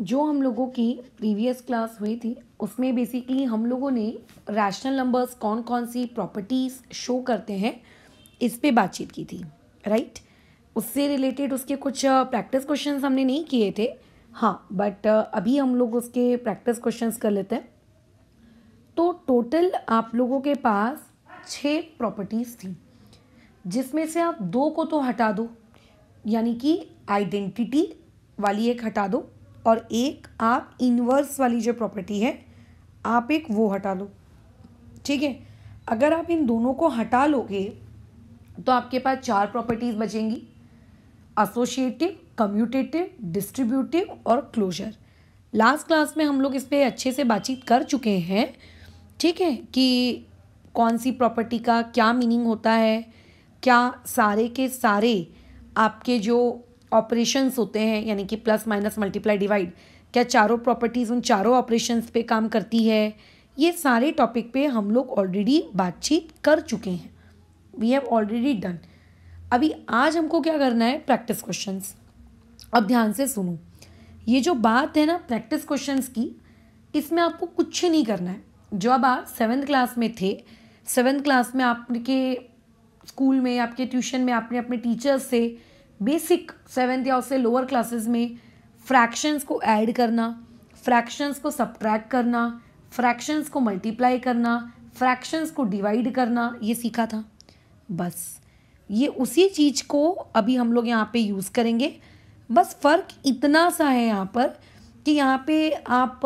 जो हम लोगों की प्रीवियस क्लास हुई थी उसमें बेसिकली हम लोगों ने रैशनल नंबर्स कौन कौन सी प्रॉपर्टीज़ शो करते हैं इस पर बातचीत की थी राइट उससे रिलेटेड उसके कुछ प्रैक्टिस क्वेश्चन हमने नहीं किए थे हाँ बट अभी हम लोग उसके प्रैक्टिस क्वेश्चंस कर लेते हैं तो टोटल आप लोगों के पास छः प्रॉपर्टीज़ थी जिसमें से आप दो को तो हटा दो यानी कि आइडेंटिटी वाली एक हटा दो और एक आप इनवर्स वाली जो प्रॉपर्टी है आप एक वो हटा लो ठीक है अगर आप इन दोनों को हटा लोगे तो आपके पास चार प्रॉपर्टीज़ बचेंगी एसोशिएटिव कम्यूटेटिव डिस्ट्रीब्यूटिव और क्लोजर लास्ट क्लास में हम लोग इस पर अच्छे से बातचीत कर चुके हैं ठीक है कि कौन सी प्रॉपर्टी का क्या मीनिंग होता है क्या सारे के सारे आपके जो ऑपरेशंस होते हैं यानी कि प्लस माइनस मल्टीप्लाई डिवाइड क्या चारों प्रॉपर्टीज़ उन चारों ऑपरेशंस पे काम करती है ये सारे टॉपिक पे हम लोग ऑलरेडी बातचीत कर चुके हैं वी हैव ऑलरेडी डन अभी आज हमको क्या करना है प्रैक्टिस क्वेश्चन अब ध्यान से सुनो ये जो बात है ना प्रैक्टिस क्वेश्चन की इसमें आपको कुछ नहीं करना है जो अब आप सेवन्थ क्लास में थे सेवन्थ क्लास में आपके स्कूल में आपके ट्यूशन में आपने अपने टीचर्स से बेसिक सेवेंथ या उससे लोअर क्लासेस में फ्रैक्शंस को ऐड करना फ्रैक्शंस को सब्ट्रैक्ट करना फ्रैक्शंस को मल्टीप्लाई करना फ्रैक्शंस को डिवाइड करना ये सीखा था बस ये उसी चीज़ को अभी हम लोग यहाँ पे यूज़ करेंगे बस फ़र्क इतना सा है यहाँ पर कि यहाँ पे आप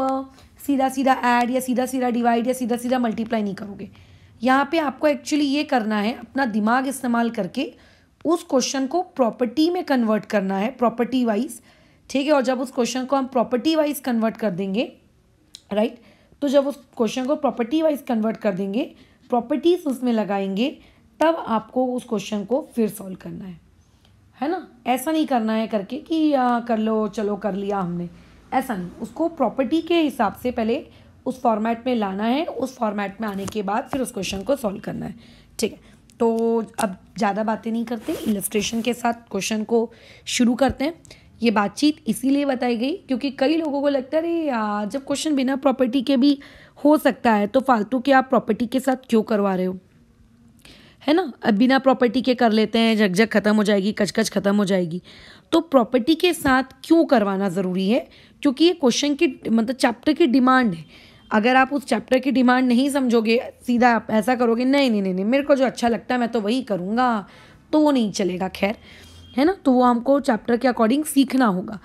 सीधा सीधा ऐड या सीधा सीधा डिवाइड या सीधा सीधा मल्टीप्लाई नहीं करोगे यहाँ पे आपको एक्चुअली ये करना है अपना दिमाग इस्तेमाल करके उस क्वेश्चन को प्रॉपर्टी में कन्वर्ट करना है प्रॉपर्टी वाइज ठीक है और जब उस क्वेश्चन को हम प्रॉपर्टी वाइज कन्वर्ट कर देंगे राइट right? तो जब उस क्वेश्चन को प्रॉपर्टी वाइज कन्वर्ट कर देंगे प्रॉपर्टीज उसमें लगाएंगे तब आपको उस क्वेश्चन को फिर सॉल्व करना है है ना ऐसा नहीं करना है करके कि आ, कर लो चलो कर लिया हमने ऐसा नहीं उसको प्रॉपर्टी के हिसाब से पहले उस फॉर्मेट में लाना है उस फॉर्मेट में आने के बाद फिर उस क्वेश्चन को सॉल्व करना है ठीक है तो अब ज़्यादा बातें नहीं करते इलस्ट्रेशन के साथ क्वेश्चन को शुरू करते हैं ये बातचीत इसीलिए बताई गई क्योंकि कई लोगों को लगता है यार जब क्वेश्चन बिना प्रॉपर्टी के भी हो सकता है तो फालतू के आप प्रॉपर्टी के साथ क्यों करवा रहे हो है ना अब बिना प्रॉपर्टी के कर लेते हैं झकझक खत्म हो जाएगी कचकच खत्म हो जाएगी तो प्रॉपर्टी के साथ क्यों करवाना ज़रूरी है क्योंकि ये क्वेश्चन की मतलब चैप्टर की डिमांड है अगर आप उस चैप्टर की डिमांड नहीं समझोगे सीधा आप ऐसा करोगे नहीं नहीं नहीं नहीं मेरे को जो अच्छा लगता है मैं तो वही करूँगा तो वो नहीं चलेगा खैर है ना तो वो हमको चैप्टर के अकॉर्डिंग सीखना होगा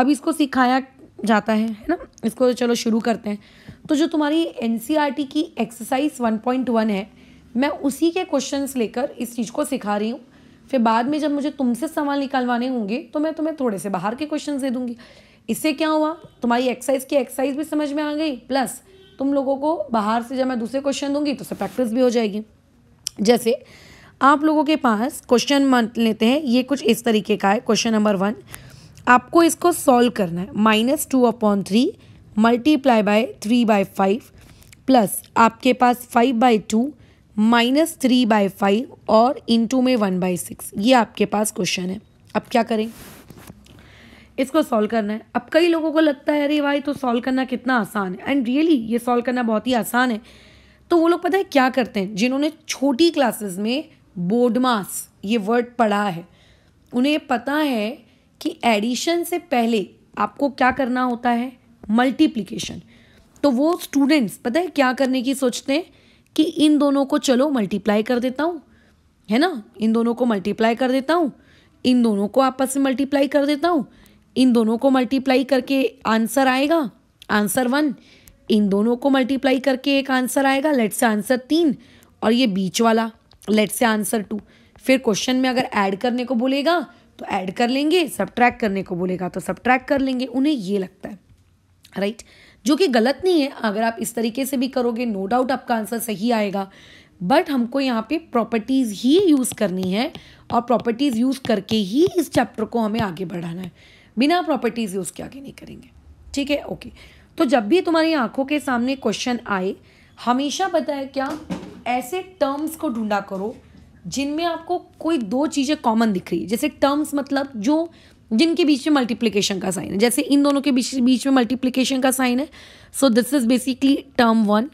अब इसको सिखाया जाता है है ना इसको तो चलो शुरू करते हैं तो जो तुम्हारी एन e की एक्सरसाइज वन है मैं उसी के क्वेश्चन लेकर इस चीज़ को सिखा रही हूँ फिर बाद में जब मुझे तुमसे सवाल निकालवाने होंगे तो मैं तुम्हें थोड़े से बाहर के क्वेश्चन दे दूँगी इससे क्या हुआ तुम्हारी एक्सरसाइज की एक्सरसाइज भी समझ में आ गई प्लस तुम लोगों को बाहर से जब मैं दूसरे क्वेश्चन दूंगी तो उससे प्रैक्टिस भी हो जाएगी जैसे आप लोगों के पास क्वेश्चन मान लेते हैं ये कुछ इस तरीके का है क्वेश्चन नंबर वन आपको इसको सॉल्व करना है minus two upon three multiply by three by five plus आपके पास five by two minus three by five और इंटू में वन बाई सिक्स ये आपके पास क्वेश्चन है अब क्या करें इसको सॉल्व करना है अब कई लोगों को लगता है अरे भाई तो सॉल्व करना कितना आसान है एंड रियली really, ये सॉल्व करना बहुत ही आसान है तो वो लोग पता है क्या करते हैं जिन्होंने छोटी क्लासेस में बोडमास ये वर्ड पढ़ा है उन्हें पता है कि एडिशन से पहले आपको क्या करना होता है मल्टीप्लीकेशन तो वो स्टूडेंट्स पता है क्या करने की सोचते हैं कि इन दोनों को चलो मल्टीप्लाई कर देता हूँ है ना इन दोनों को मल्टीप्लाई कर देता हूँ इन दोनों को आपस में मल्टीप्लाई कर देता हूँ इन दोनों को मल्टीप्लाई करके आंसर आएगा आंसर वन इन दोनों को मल्टीप्लाई करके एक आंसर आएगा लेट से आंसर तीन और ये बीच वाला लेट से आंसर टू फिर क्वेश्चन में अगर ऐड करने को बोलेगा तो ऐड कर लेंगे सब करने को बोलेगा तो सब कर लेंगे उन्हें ये लगता है राइट right? जो कि गलत नहीं है अगर आप इस तरीके से भी करोगे नो डाउट आपका आंसर सही आएगा बट हमको यहाँ पे प्रॉपर्टीज़ ही यूज़ करनी है और प्रॉपर्टीज़ यूज़ करके ही इस चैप्टर को हमें आगे बढ़ाना है बिना प्रॉपर्टीज़ यूज़ के आगे नहीं करेंगे ठीक है ओके तो जब भी तुम्हारी आंखों के सामने क्वेश्चन आए हमेशा पता है क्या ऐसे टर्म्स को ढूंढा करो जिनमें आपको कोई दो चीज़ें कॉमन दिख रही है जैसे टर्म्स मतलब जो जिनके बीच में मल्टीप्लिकेशन का साइन है जैसे इन दोनों के बीच बीच में मल्टीप्लिकेशन का साइन है so this is basically term one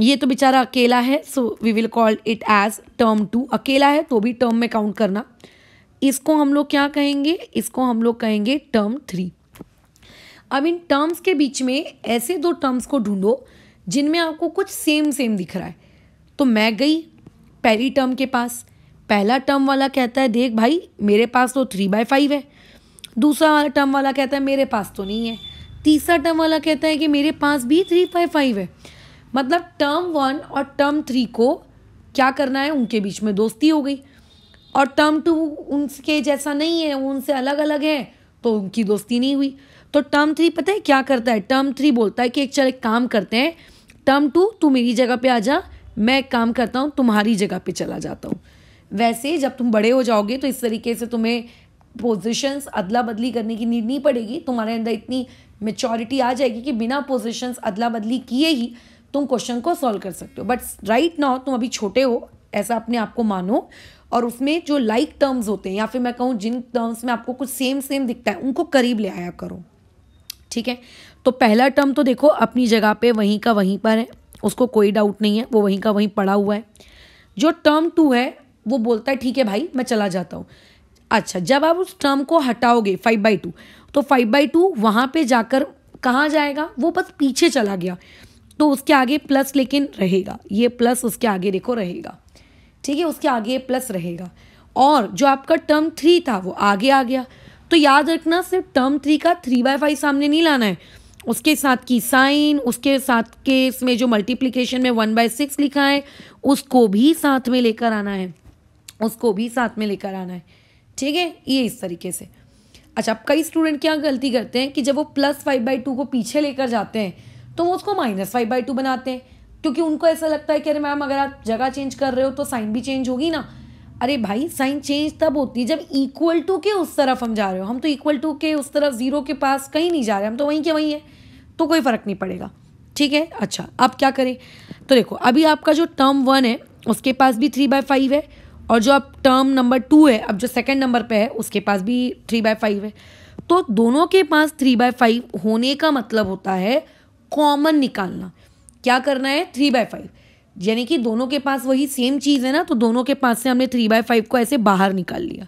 ये तो बेचारा अकेला है so we will call it as term two अकेला है तो भी टर्म में काउंट करना इसको हम लोग क्या कहेंगे इसको हम लोग कहेंगे टर्म थ्री अब इन टर्म्स के बीच में ऐसे दो टर्म्स को ढूंढो जिनमें आपको कुछ सेम सेम दिख रहा है तो मैं गई पहली टर्म के पास पहला टर्म वाला कहता है देख भाई मेरे पास तो थ्री बाय फाइव है दूसरा वाला टर्म वाला कहता है मेरे पास तो नहीं है तीसरा टर्म वाला कहता है कि मेरे पास भी थ्री बाय फाइव है मतलब टर्म वन और टर्म थ्री को क्या करना है उनके बीच में दोस्ती हो गई और टर्म टू उनके जैसा नहीं है वो उनसे अलग अलग है तो उनकी दोस्ती नहीं हुई तो टर्म थ्री पता है क्या करता है टर्म थ्री बोलता है कि एक चल एक काम करते हैं टर्म टू तू मेरी जगह पे आ जा मैं एक काम करता हूँ तुम्हारी जगह पे चला जाता हूँ वैसे जब तुम बड़े हो जाओगे तो इस तरीके से तुम्हें पोजिशंस अदला बदली करने की नीड नहीं पड़ेगी तुम्हारे अंदर इतनी मेचोरिटी आ जाएगी कि बिना पोजिशन अदला बदली किए ही तुम क्वेश्चन को सॉल्व कर सकते हो बट राइट नाउ तुम अभी छोटे हो ऐसा अपने आप को मानो और उसमें जो लाइक like टर्म्स होते हैं या फिर मैं कहूँ जिन टर्म्स में आपको कुछ सेम सेम दिखता है उनको करीब ले आया करो ठीक है तो पहला टर्म तो देखो अपनी जगह पे वहीं का वहीं पर है उसको कोई डाउट नहीं है वो वहीं का वहीं पड़ा हुआ है जो टर्म टू है वो बोलता है ठीक है भाई मैं चला जाता हूँ अच्छा जब आप उस टर्म को हटाओगे फाइव बाई टू तो फाइव बाई टू वहाँ पर जाकर कहाँ जाएगा वो बस पीछे चला गया तो उसके आगे प्लस लेकिन रहेगा ये प्लस उसके आगे देखो रहेगा ठीक है उसके आगे प्लस रहेगा और जो आपका टर्म थ्री था वो आगे आ गया तो याद रखना सिर्फ टर्म थ्री का थ्री बाय फाइव सामने नहीं लाना है उसके साथ की साइन उसके साथ के इसमें जो मल्टीप्लिकेशन में वन बाय सिक्स लिखा है उसको भी साथ में लेकर आना है उसको भी साथ में लेकर आना है ठीक है ये इस तरीके से अच्छा अब कई स्टूडेंट क्या गलती करते हैं कि जब वो प्लस फाइव बाई टू को पीछे लेकर जाते हैं तो वो उसको माइनस फाइव बाई टू बनाते हैं क्योंकि उनको ऐसा लगता है कि अरे मैम अगर आप जगह चेंज कर रहे हो तो साइन भी चेंज होगी ना अरे भाई साइन चेंज तब होती है जब इक्वल टू के उस तरफ हम जा रहे हो हम तो इक्वल टू के उस तरफ ज़ीरो के पास कहीं नहीं जा रहे हम तो वहीं के वहीं है तो कोई फ़र्क नहीं पड़ेगा ठीक है अच्छा अब क्या करें तो देखो अभी आपका जो टर्म वन है उसके पास भी थ्री बाय फाइव है और जो अब टर्म नंबर टू है अब जो सेकंड नंबर पे है उसके पास भी थ्री बाय फाइव है तो दोनों के पास थ्री बाय फाइव होने का मतलब होता है कॉमन निकालना क्या करना है थ्री बाय फाइव यानी कि दोनों के पास वही सेम चीज़ है ना तो दोनों के पास से हमने थ्री बाय फाइव को ऐसे बाहर निकाल लिया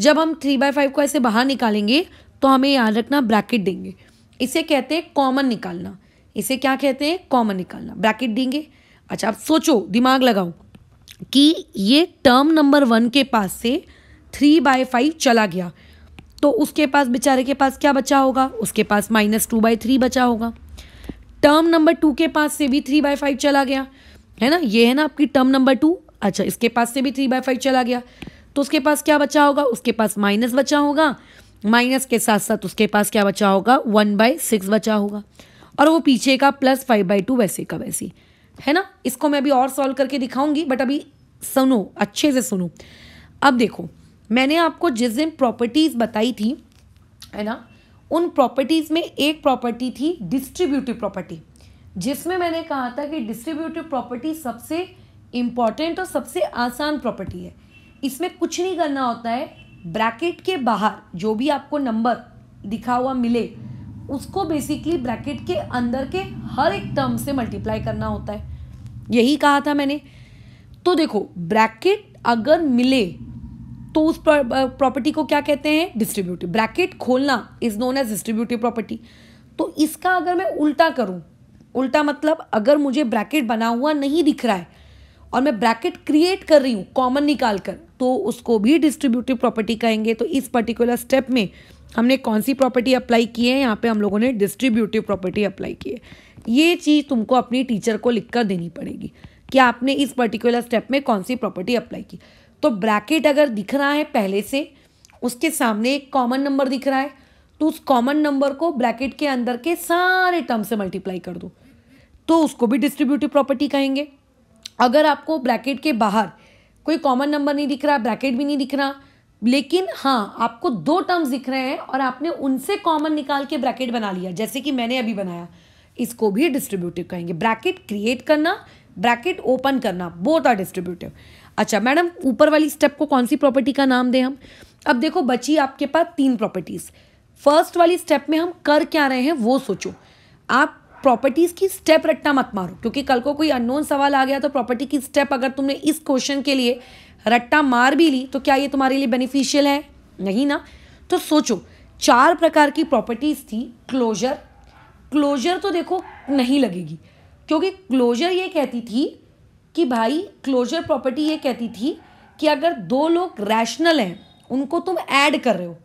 जब हम थ्री बाय फाइव को ऐसे बाहर निकालेंगे तो हमें याद रखना ब्रैकेट देंगे इसे कहते हैं कॉमन निकालना इसे क्या कहते हैं कॉमन निकालना ब्रैकेट देंगे अच्छा आप सोचो दिमाग लगाओ कि ये टर्म नंबर वन के पास से थ्री बाय फाइव चला गया तो उसके पास बेचारे के पास क्या बचा होगा उसके पास माइनस टू बाय थ्री बचा होगा टर्म नंबर टू के पास से भी थ्री बाय फाइव चला गया है ना ये है ना आपकी टर्म नंबर टू अच्छा इसके पास से भी थ्री बाय फाइव चला गया तो उसके पास क्या बचा होगा उसके पास माइनस बचा होगा माइनस के साथ साथ उसके पास क्या बचा होगा वन बाय सिक्स बचा होगा और वो पीछे का प्लस फाइव बाई टू वैसे का वैसे है ना इसको मैं अभी और सॉल्व करके दिखाऊंगी बट अभी सुनो अच्छे से सुनो अब देखो मैंने आपको जिस दिन प्रॉपर्टीज़ बताई थी है ना उन प्रॉपर्टीज़ में एक प्रॉपर्टी थी डिस्ट्रीब्यूटिव प्रॉपर्टी जिसमें मैंने कहा था कि डिस्ट्रीब्यूटिव प्रॉपर्टी सबसे इम्पॉर्टेंट और सबसे आसान प्रॉपर्टी है इसमें कुछ नहीं करना होता है ब्रैकेट के बाहर जो भी आपको नंबर दिखा हुआ मिले उसको बेसिकली ब्रैकेट के अंदर के हर एक टर्म से मल्टीप्लाई करना होता है यही कहा था मैंने तो देखो ब्रैकेट अगर मिले तो उस प्रॉपर्टी को क्या कहते हैं डिस्ट्रीब्यूटिव ब्रैकेट खोलना is known as distributive property तो इसका अगर मैं उल्टा करूं उल्टा मतलब अगर मुझे ब्रैकेट बना हुआ नहीं दिख रहा है और मैं ब्रैकेट क्रिएट कर रही हूं कॉमन निकाल कर तो उसको भी डिस्ट्रीब्यूटिव प्रॉपर्टी कहेंगे तो इस पर्टिकुलर स्टेप में हमने कौन सी प्रॉपर्टी अप्लाई की है यहाँ पे हम लोगों ने डिस्ट्रीब्यूटिव प्रॉपर्टी अप्लाई की है ये चीज़ तुमको अपनी टीचर को लिख देनी पड़ेगी कि आपने इस पर्टिकुलर स्टेप में कौन सी प्रॉपर्टी अप्लाई की तो ब्रैकेट अगर दिख रहा है पहले से उसके सामने एक कॉमन नंबर दिख रहा है तो उस कॉमन नंबर को ब्रैकेट के अंदर के सारे टर्म से मल्टीप्लाई कर दो तो उसको भी डिस्ट्रीब्यूटिव प्रॉपर्टी कहेंगे अगर आपको ब्रैकेट के बाहर कोई कॉमन नंबर नहीं दिख रहा ब्रैकेट भी नहीं दिख रहा लेकिन हाँ आपको दो टर्म्स दिख रहे हैं और आपने उनसे कॉमन निकाल के ब्रैकेट बना लिया जैसे कि मैंने अभी बनाया इसको भी डिस्ट्रीब्यूटिव कहेंगे ब्रैकेट क्रिएट करना ब्रैकेट ओपन करना बोथ आर डिस्ट्रीब्यूटिव अच्छा मैडम ऊपर वाली स्टेप को कौन सी प्रॉपर्टी का नाम दें हम अब देखो बची आपके पास तीन प्रॉपर्टीज फर्स्ट वाली स्टेप में हम कर क्या रहे हैं वो सोचो आप प्रॉपर्टीज की स्टेप रट्टा मत मारो क्योंकि कल को कोई अननोन सवाल आ गया तो प्रॉपर्टी की स्टेप अगर तुमने इस क्वेश्चन के लिए रट्टा मार भी ली तो क्या ये तुम्हारे लिए बेनिफिशियल है नहीं ना तो सोचो चार प्रकार की प्रॉपर्टीज थी क्लोजर क्लोजर तो देखो नहीं लगेगी क्योंकि क्लोजर ये कहती थी कि भाई क्लोजर प्रॉपर्टी ये कहती थी कि अगर दो लोग रैशनल हैं उनको तुम ऐड कर रहे हो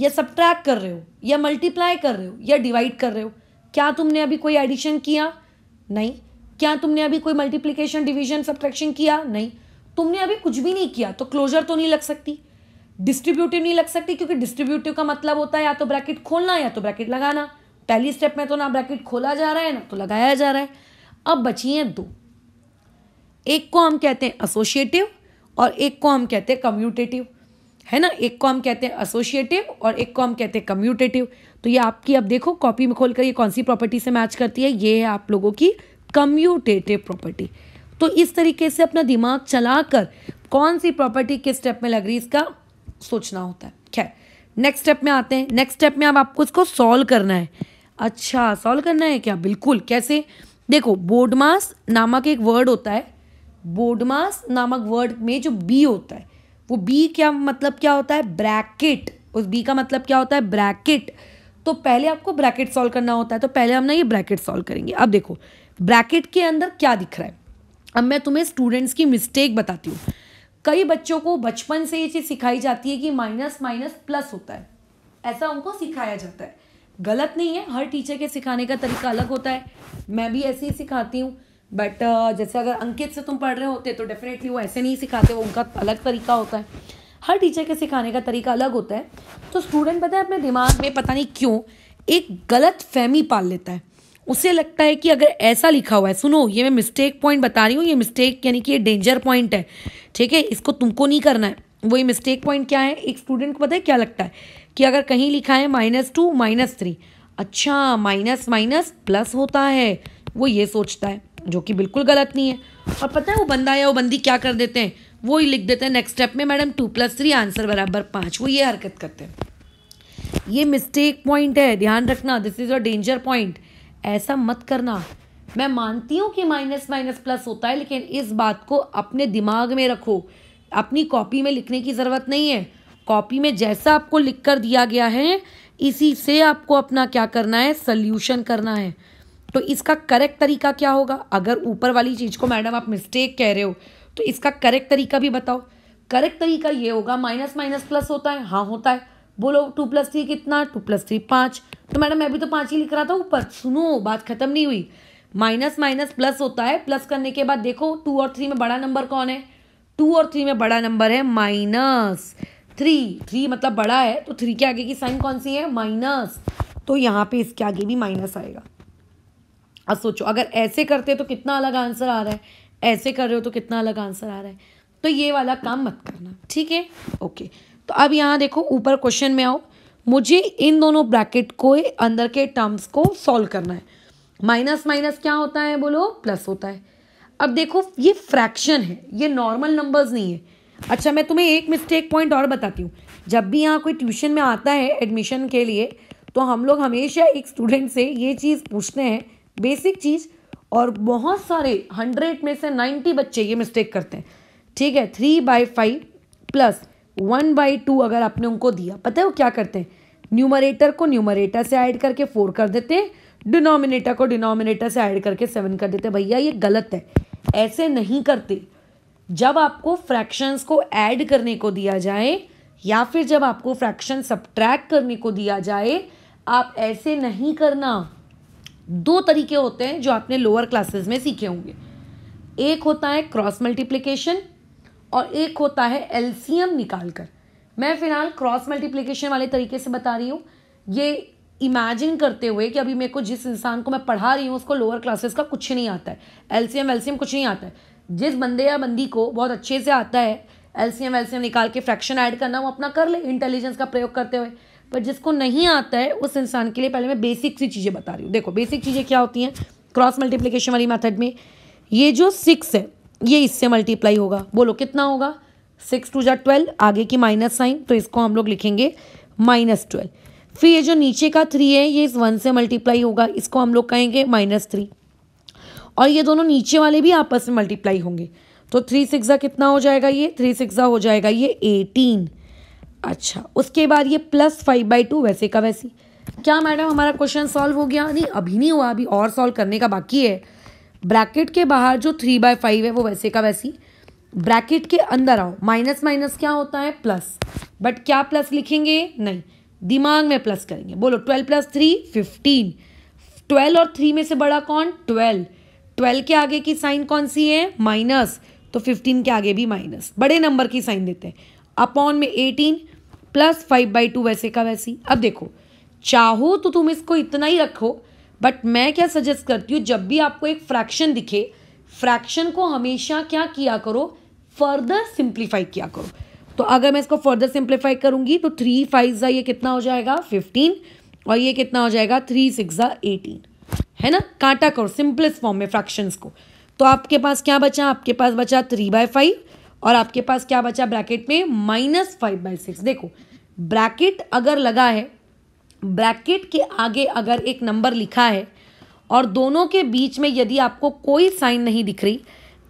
या सब्ट्रैक्ट कर रहे हो या मल्टीप्लाई कर रहे हो या डिवाइड कर रहे हो क्या तुमने अभी कोई एडिशन किया नहीं क्या तुमने अभी कोई मल्टीप्लीकेशन डिवीजन सब्ट्रैक्शन किया नहीं तुमने अभी कुछ भी नहीं किया तो क्लोजर तो नहीं लग सकती डिस्ट्रीब्यूटिव नहीं लग सकती क्योंकि डिस्ट्रीब्यूटिव का मतलब होता है या तो ब्रैकेट खोलना या तो ब्रैकेट लगाना पहली स्टेप में तो ना ब्रैकेट खोला जा रहा है ना तो लगाया जा रहा है अब बची हैं दो एक को हम कहते हैं एसोशिएटिव और एक को हम कहते हैं कम्यूटेटिव है ना एक को हम कहते हैं एसोशिएटिव और एक को हम कहते हैं कम्यूटेटिव तो ये आपकी अब देखो कॉपी में खोलकर ये कौन सी प्रॉपर्टी से मैच करती है ये है आप लोगों की कम्यूटेटिव प्रॉपर्टी तो इस तरीके से अपना दिमाग चलाकर कौन सी प्रॉपर्टी किस स्टेप में लग रही इसका सोचना होता है खैर नेक्स्ट स्टेप में आते हैं नेक्स्ट स्टेप में अब आपको इसको सॉल्व करना है अच्छा सॉल्व करना है क्या बिल्कुल कैसे देखो बोडमास नामक एक वर्ड होता है बोडमास नामक वर्ड में जो बी होता है वो बी क्या मतलब क्या होता है ब्रैकेट उस बी का मतलब क्या होता है ब्रैकेट तो पहले आपको ब्रैकेट सॉल्व करना होता है तो पहले हम ना ये ब्रैकेट सॉल्व करेंगे अब देखो ब्रैकेट के अंदर क्या दिख रहा है अब मैं तुम्हें स्टूडेंट्स की मिस्टेक बताती हूँ कई बच्चों को बचपन से ये चीज़ सिखाई जाती है कि माइनस माइनस प्लस होता है ऐसा उनको सिखाया जाता है गलत नहीं है हर टीचर के सिखाने का तरीका अलग होता है मैं भी ऐसे ही सिखाती हूँ बट uh, जैसे अगर अंकित से तुम पढ़ रहे होते तो डेफिनेटली वो ऐसे नहीं सिखाते वो उनका अलग तरीका होता है हर टीचर के सिखाने का तरीका अलग होता है तो स्टूडेंट पता है अपने दिमाग में पता नहीं क्यों एक गलत फहमी पाल लेता है उसे लगता है कि अगर ऐसा लिखा हुआ है सुनो ये मैं मिस्टेक पॉइंट बता रही हूँ ये मिस्टेक यानी कि ये डेंजर पॉइंट है ठीक है इसको तुमको नहीं करना है वही मिस्टेक पॉइंट क्या है एक स्टूडेंट को पता है क्या लगता है कि अगर कहीं लिखा है माइनस टू माइनस थ्री अच्छा माइनस माइनस प्लस होता है वो ये सोचता है जो कि बिल्कुल गलत नहीं है और पता है वो बंदा या वो बंदी क्या कर देते हैं वो ही लिख देते हैं नेक्स्ट स्टेप में madam two plus three answer बराबर पाँच वो ये हरकत करते हैं ये मिस्टेक पॉइंट है ध्यान रखना this is a danger point ऐसा मत करना मैं मानती हूँ कि माइनस माइनस प्लस होता है लेकिन इस बात को अपने दिमाग में रखो अपनी कॉपी में लिखने की ज़रूरत नहीं है कॉपी में जैसा आपको लिख कर दिया गया है इसी से आपको अपना क्या करना है सल्यूशन करना है तो इसका करेक्ट तरीका क्या होगा अगर ऊपर वाली चीज़ को मैडम आप मिस्टेक कह रहे हो तो इसका करेक्ट तरीका भी बताओ करेक्ट तरीका ये होगा माइनस माइनस प्लस होता है हाँ होता है बोलो टू प्लस थ्री कितना टू प्लस थ्री पाँच तो मैडम मैं भी तो पाँच ही लिख रहा था ऊपर सुनो बात खत्म नहीं हुई माइनस माइनस प्लस होता है प्लस करने के बाद देखो टू और थ्री में बड़ा नंबर कौन है टू और थ्री में बड़ा नंबर है माइनस थ्री थ्री मतलब बड़ा है तो थ्री के आगे की साइन कौन सी है माइनस तो यहाँ पे इसके आगे भी माइनस आएगा अब सोचो अगर ऐसे करते तो कितना अलग आंसर आ रहा है ऐसे कर रहे हो तो कितना अलग आंसर आ रहा है तो ये वाला काम मत करना ठीक है ओके तो अब यहाँ देखो ऊपर क्वेश्चन में आओ मुझे इन दोनों ब्रैकेट को अंदर के टर्म्स को सॉल्व करना है माइनस माइनस क्या होता है बोलो प्लस होता है अब देखो ये फ्रैक्शन है ये नॉर्मल नंबर्स नहीं है अच्छा मैं तुम्हें एक मिस्टेक पॉइंट और बताती हूँ जब भी यहाँ कोई ट्यूशन में आता है एडमिशन के लिए तो हम लोग हमेशा एक स्टूडेंट से ये चीज़ पूछते हैं बेसिक चीज़ और बहुत सारे हंड्रेड में से नाइन्टी बच्चे ये मिस्टेक करते हैं ठीक है three by five plus one by two अगर आपने उनको दिया पता है वो क्या करते हैं न्यूमरेटर को न्यूमरेटर से ऐड करके फोर कर देते हैं डिनोमिनेटर को डिनोमिनेटर से ऐड करके सेवन कर देते हैं भैया ये गलत है ऐसे नहीं करते जब आपको फ्रैक्शंस को ऐड करने को दिया जाए या फिर जब आपको फ्रैक्शन सब्ट्रैक्ट करने को दिया जाए आप ऐसे नहीं करना दो तरीके होते हैं जो आपने लोअर क्लासेस में सीखे होंगे एक होता है क्रॉस मल्टीप्लिकेशन और एक होता है एलसीएम निकाल कर मैं फ़िलहाल क्रॉस मल्टीप्लिकेशन वाले तरीके से बता रही हूँ ये इमेजिन करते हुए कि अभी मेरे को जिस इंसान को मैं पढ़ा रही हूँ उसको लोअर क्लासेस का कुछ नहीं आता है एलसीएम एलसीएम कुछ नहीं आता है जिस बंदे या बंदी को बहुत अच्छे से आता है एलसीएम एलसीएम निकाल के फ्रैक्शन ऐड करना वो अपना कर ले इंटेलिजेंस का प्रयोग करते हुए पर जिसको नहीं आता है उस इंसान के लिए पहले मैं बेसिक सी चीज़ें बता रही हूँ देखो बेसिक चीज़ें क्या होती हैं क्रॉस मल्टीप्लीकेशन वाली मैथड में ये जो सिक्स है ये इससे मल्टीप्लाई होगा बोलो कितना होगा सिक्स टू जा ट्वेल्व आगे की माइनस साइन तो इसको हम लोग लिखेंगे माइनस ट्वेल्व फिर ये जो नीचे का थ्री है ये इस वन से मल्टीप्लाई होगा इसको हम लोग कहेंगे माइनस थ्री और ये दोनों नीचे वाले भी आपस में मल्टीप्लाई होंगे तो थ्री सिक्सा कितना हो जाएगा ये थ्री सिक्सा हो जाएगा ये एटीन अच्छा उसके बाद ये प्लस फाइव बाई टू वैसे का वैसी क्या मैडम हमारा क्वेश्चन सॉल्व हो गया नहीं अभी नहीं हुआ अभी और सॉल्व करने का बाकी है ब्रैकेट के बाहर जो थ्री बाय फाइव है वो वैसे का वैसी ब्रैकेट के अंदर आओ माइनस माइनस क्या होता है प्लस बट क्या प्लस लिखेंगे नहीं दिमाग में प्लस करेंगे बोलो twelve plus three fifteen twelve और थ्री में से बड़ा कौन ट्वेल्व ट्वेल्व के आगे की साइन कौन सी है माइनस तो फिफ्टीन के आगे भी माइनस बड़े नंबर की साइन देते हैं अपॉन में eighteen plus five by two वैसे का वैसी अब देखो चाहो तो तुम इसको इतना ही रखो बट मैं क्या सजेस्ट करती हूँ जब भी आपको एक फ्रैक्शन दिखे फ्रैक्शन को हमेशा क्या किया करो फर्दर सिंप्लीफाई किया करो तो अगर मैं इसको फर्दर सिंप्लीफाई करूँगी तो थ्री फाइव ज़ा ये कितना हो जाएगा फिफ्टीन और ये कितना हो जाएगा थ्री सिक्स ज़ा एटीन है ना काटा करो सिंपलेस्ट फॉर्म में फ्रैक्शंस को तो आपके पास क्या बचा आपके पास बचा थ्री बाय फाइव और आपके पास क्या बचा ब्रैकेट में माइनस फाइव बाई सिक्स देखो ब्रैकेट अगर लगा है ब्रैकेट के आगे अगर एक नंबर लिखा है और दोनों के बीच में यदि आपको कोई साइन नहीं दिख रही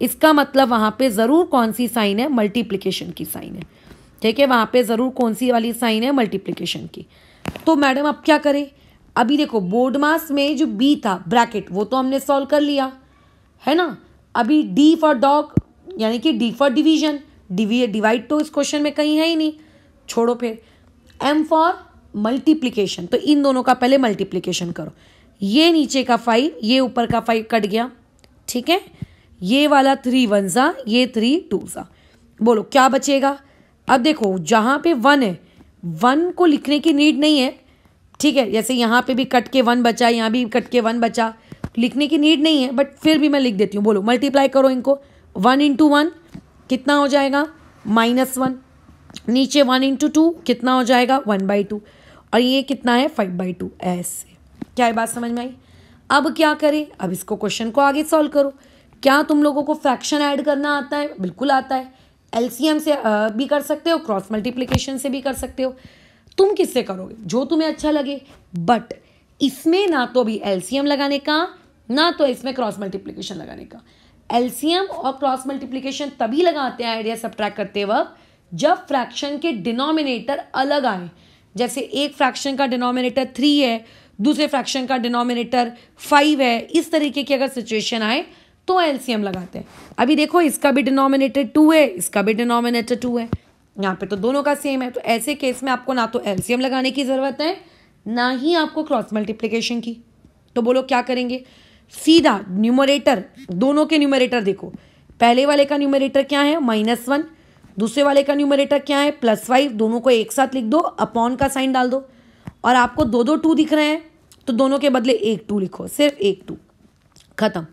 इसका मतलब वहाँ पे ज़रूर कौन सी साइन है मल्टीप्लिकेशन की साइन है ठीक है वहाँ पे ज़रूर कौन सी वाली साइन है मल्टीप्लिकेशन की तो मैडम आप क्या करें अभी देखो बोर्ड मास में जो बी था ब्रैकेट वो तो हमने सॉल्व कर लिया है ना अभी डी फॉर डॉग यानी कि डी फॉर डिवीजन डिवी डिवाइड तो इस क्वेश्चन में कहीं है ही नहीं छोड़ो फिर एम फॉर मल्टीप्लीकेशन तो इन दोनों का पहले मल्टीप्लीकेशन करो ये नीचे का फाइव ये ऊपर का फाइव कट गया ठीक है ये वाला थ्री वन सा ये थ्री टू सा बोलो क्या बचेगा अब देखो जहाँ पे वन है वन को लिखने की नीड नहीं है ठीक है जैसे यहाँ पे भी कट के वन बचा यहाँ भी कट के वन बचा लिखने की नीड नहीं है बट फिर भी मैं लिख देती हूँ बोलो मल्टीप्लाई करो इनको वन इंटू वन कितना हो जाएगा माइनस वन नीचे वन इंटू टू कितना हो जाएगा वन बाई टू और ये कितना है फाइव बाई टू ऐसे क्या ये बात समझ में आई अब क्या करें अब इसको क्वेश्चन को आगे सॉल्व करो क्या तुम लोगों को फ्रैक्शन ऐड करना आता है बिल्कुल आता है एलसीएम से भी कर सकते हो क्रॉस मल्टीप्लिकेशन से भी कर सकते हो तुम किससे करोगे जो तुम्हें अच्छा लगे बट इसमें ना तो अभी एलसीएम लगाने का ना तो इसमें क्रॉस मल्टीप्लिकेशन लगाने का एल्सियम और क्रॉस मल्टीप्लीकेशन तभी लगाते हैं आइडिया सब्ट्रैक्ट करते वक्त जब फ्रैक्शन के डिनोमिनेटर अलग आए जैसे एक फ्रैक्शन का डिनोमिनेटर थ्री है दूसरे फ्रैक्शन का डिनोमिनेटर फाइव है इस तरीके की अगर सिचुएशन आए तो एलसीएम लगाते हैं अभी देखो इसका भी डिनोमिनेटर टू है इसका भी डिनोमिनेटर टू है यहाँ पे तो दोनों का सेम है तो ऐसे केस में आपको ना तो एलसीएम लगाने की ज़रूरत है ना ही आपको क्रॉस मल्टीप्लीकेशन की तो बोलो क्या करेंगे सीधा न्यूमरेटर दोनों के न्यूमरेटर देखो पहले वाले का न्यूमरेटर क्या है माइनस वन दूसरे वाले का न्यूमरेटर क्या है प्लस फाइव दोनों को एक साथ लिख दो अपॉन का साइन डाल दो और आपको दो दो टू दिख रहे हैं तो दोनों के बदले एक टू लिखो सिर्फ एक टू ख़त्म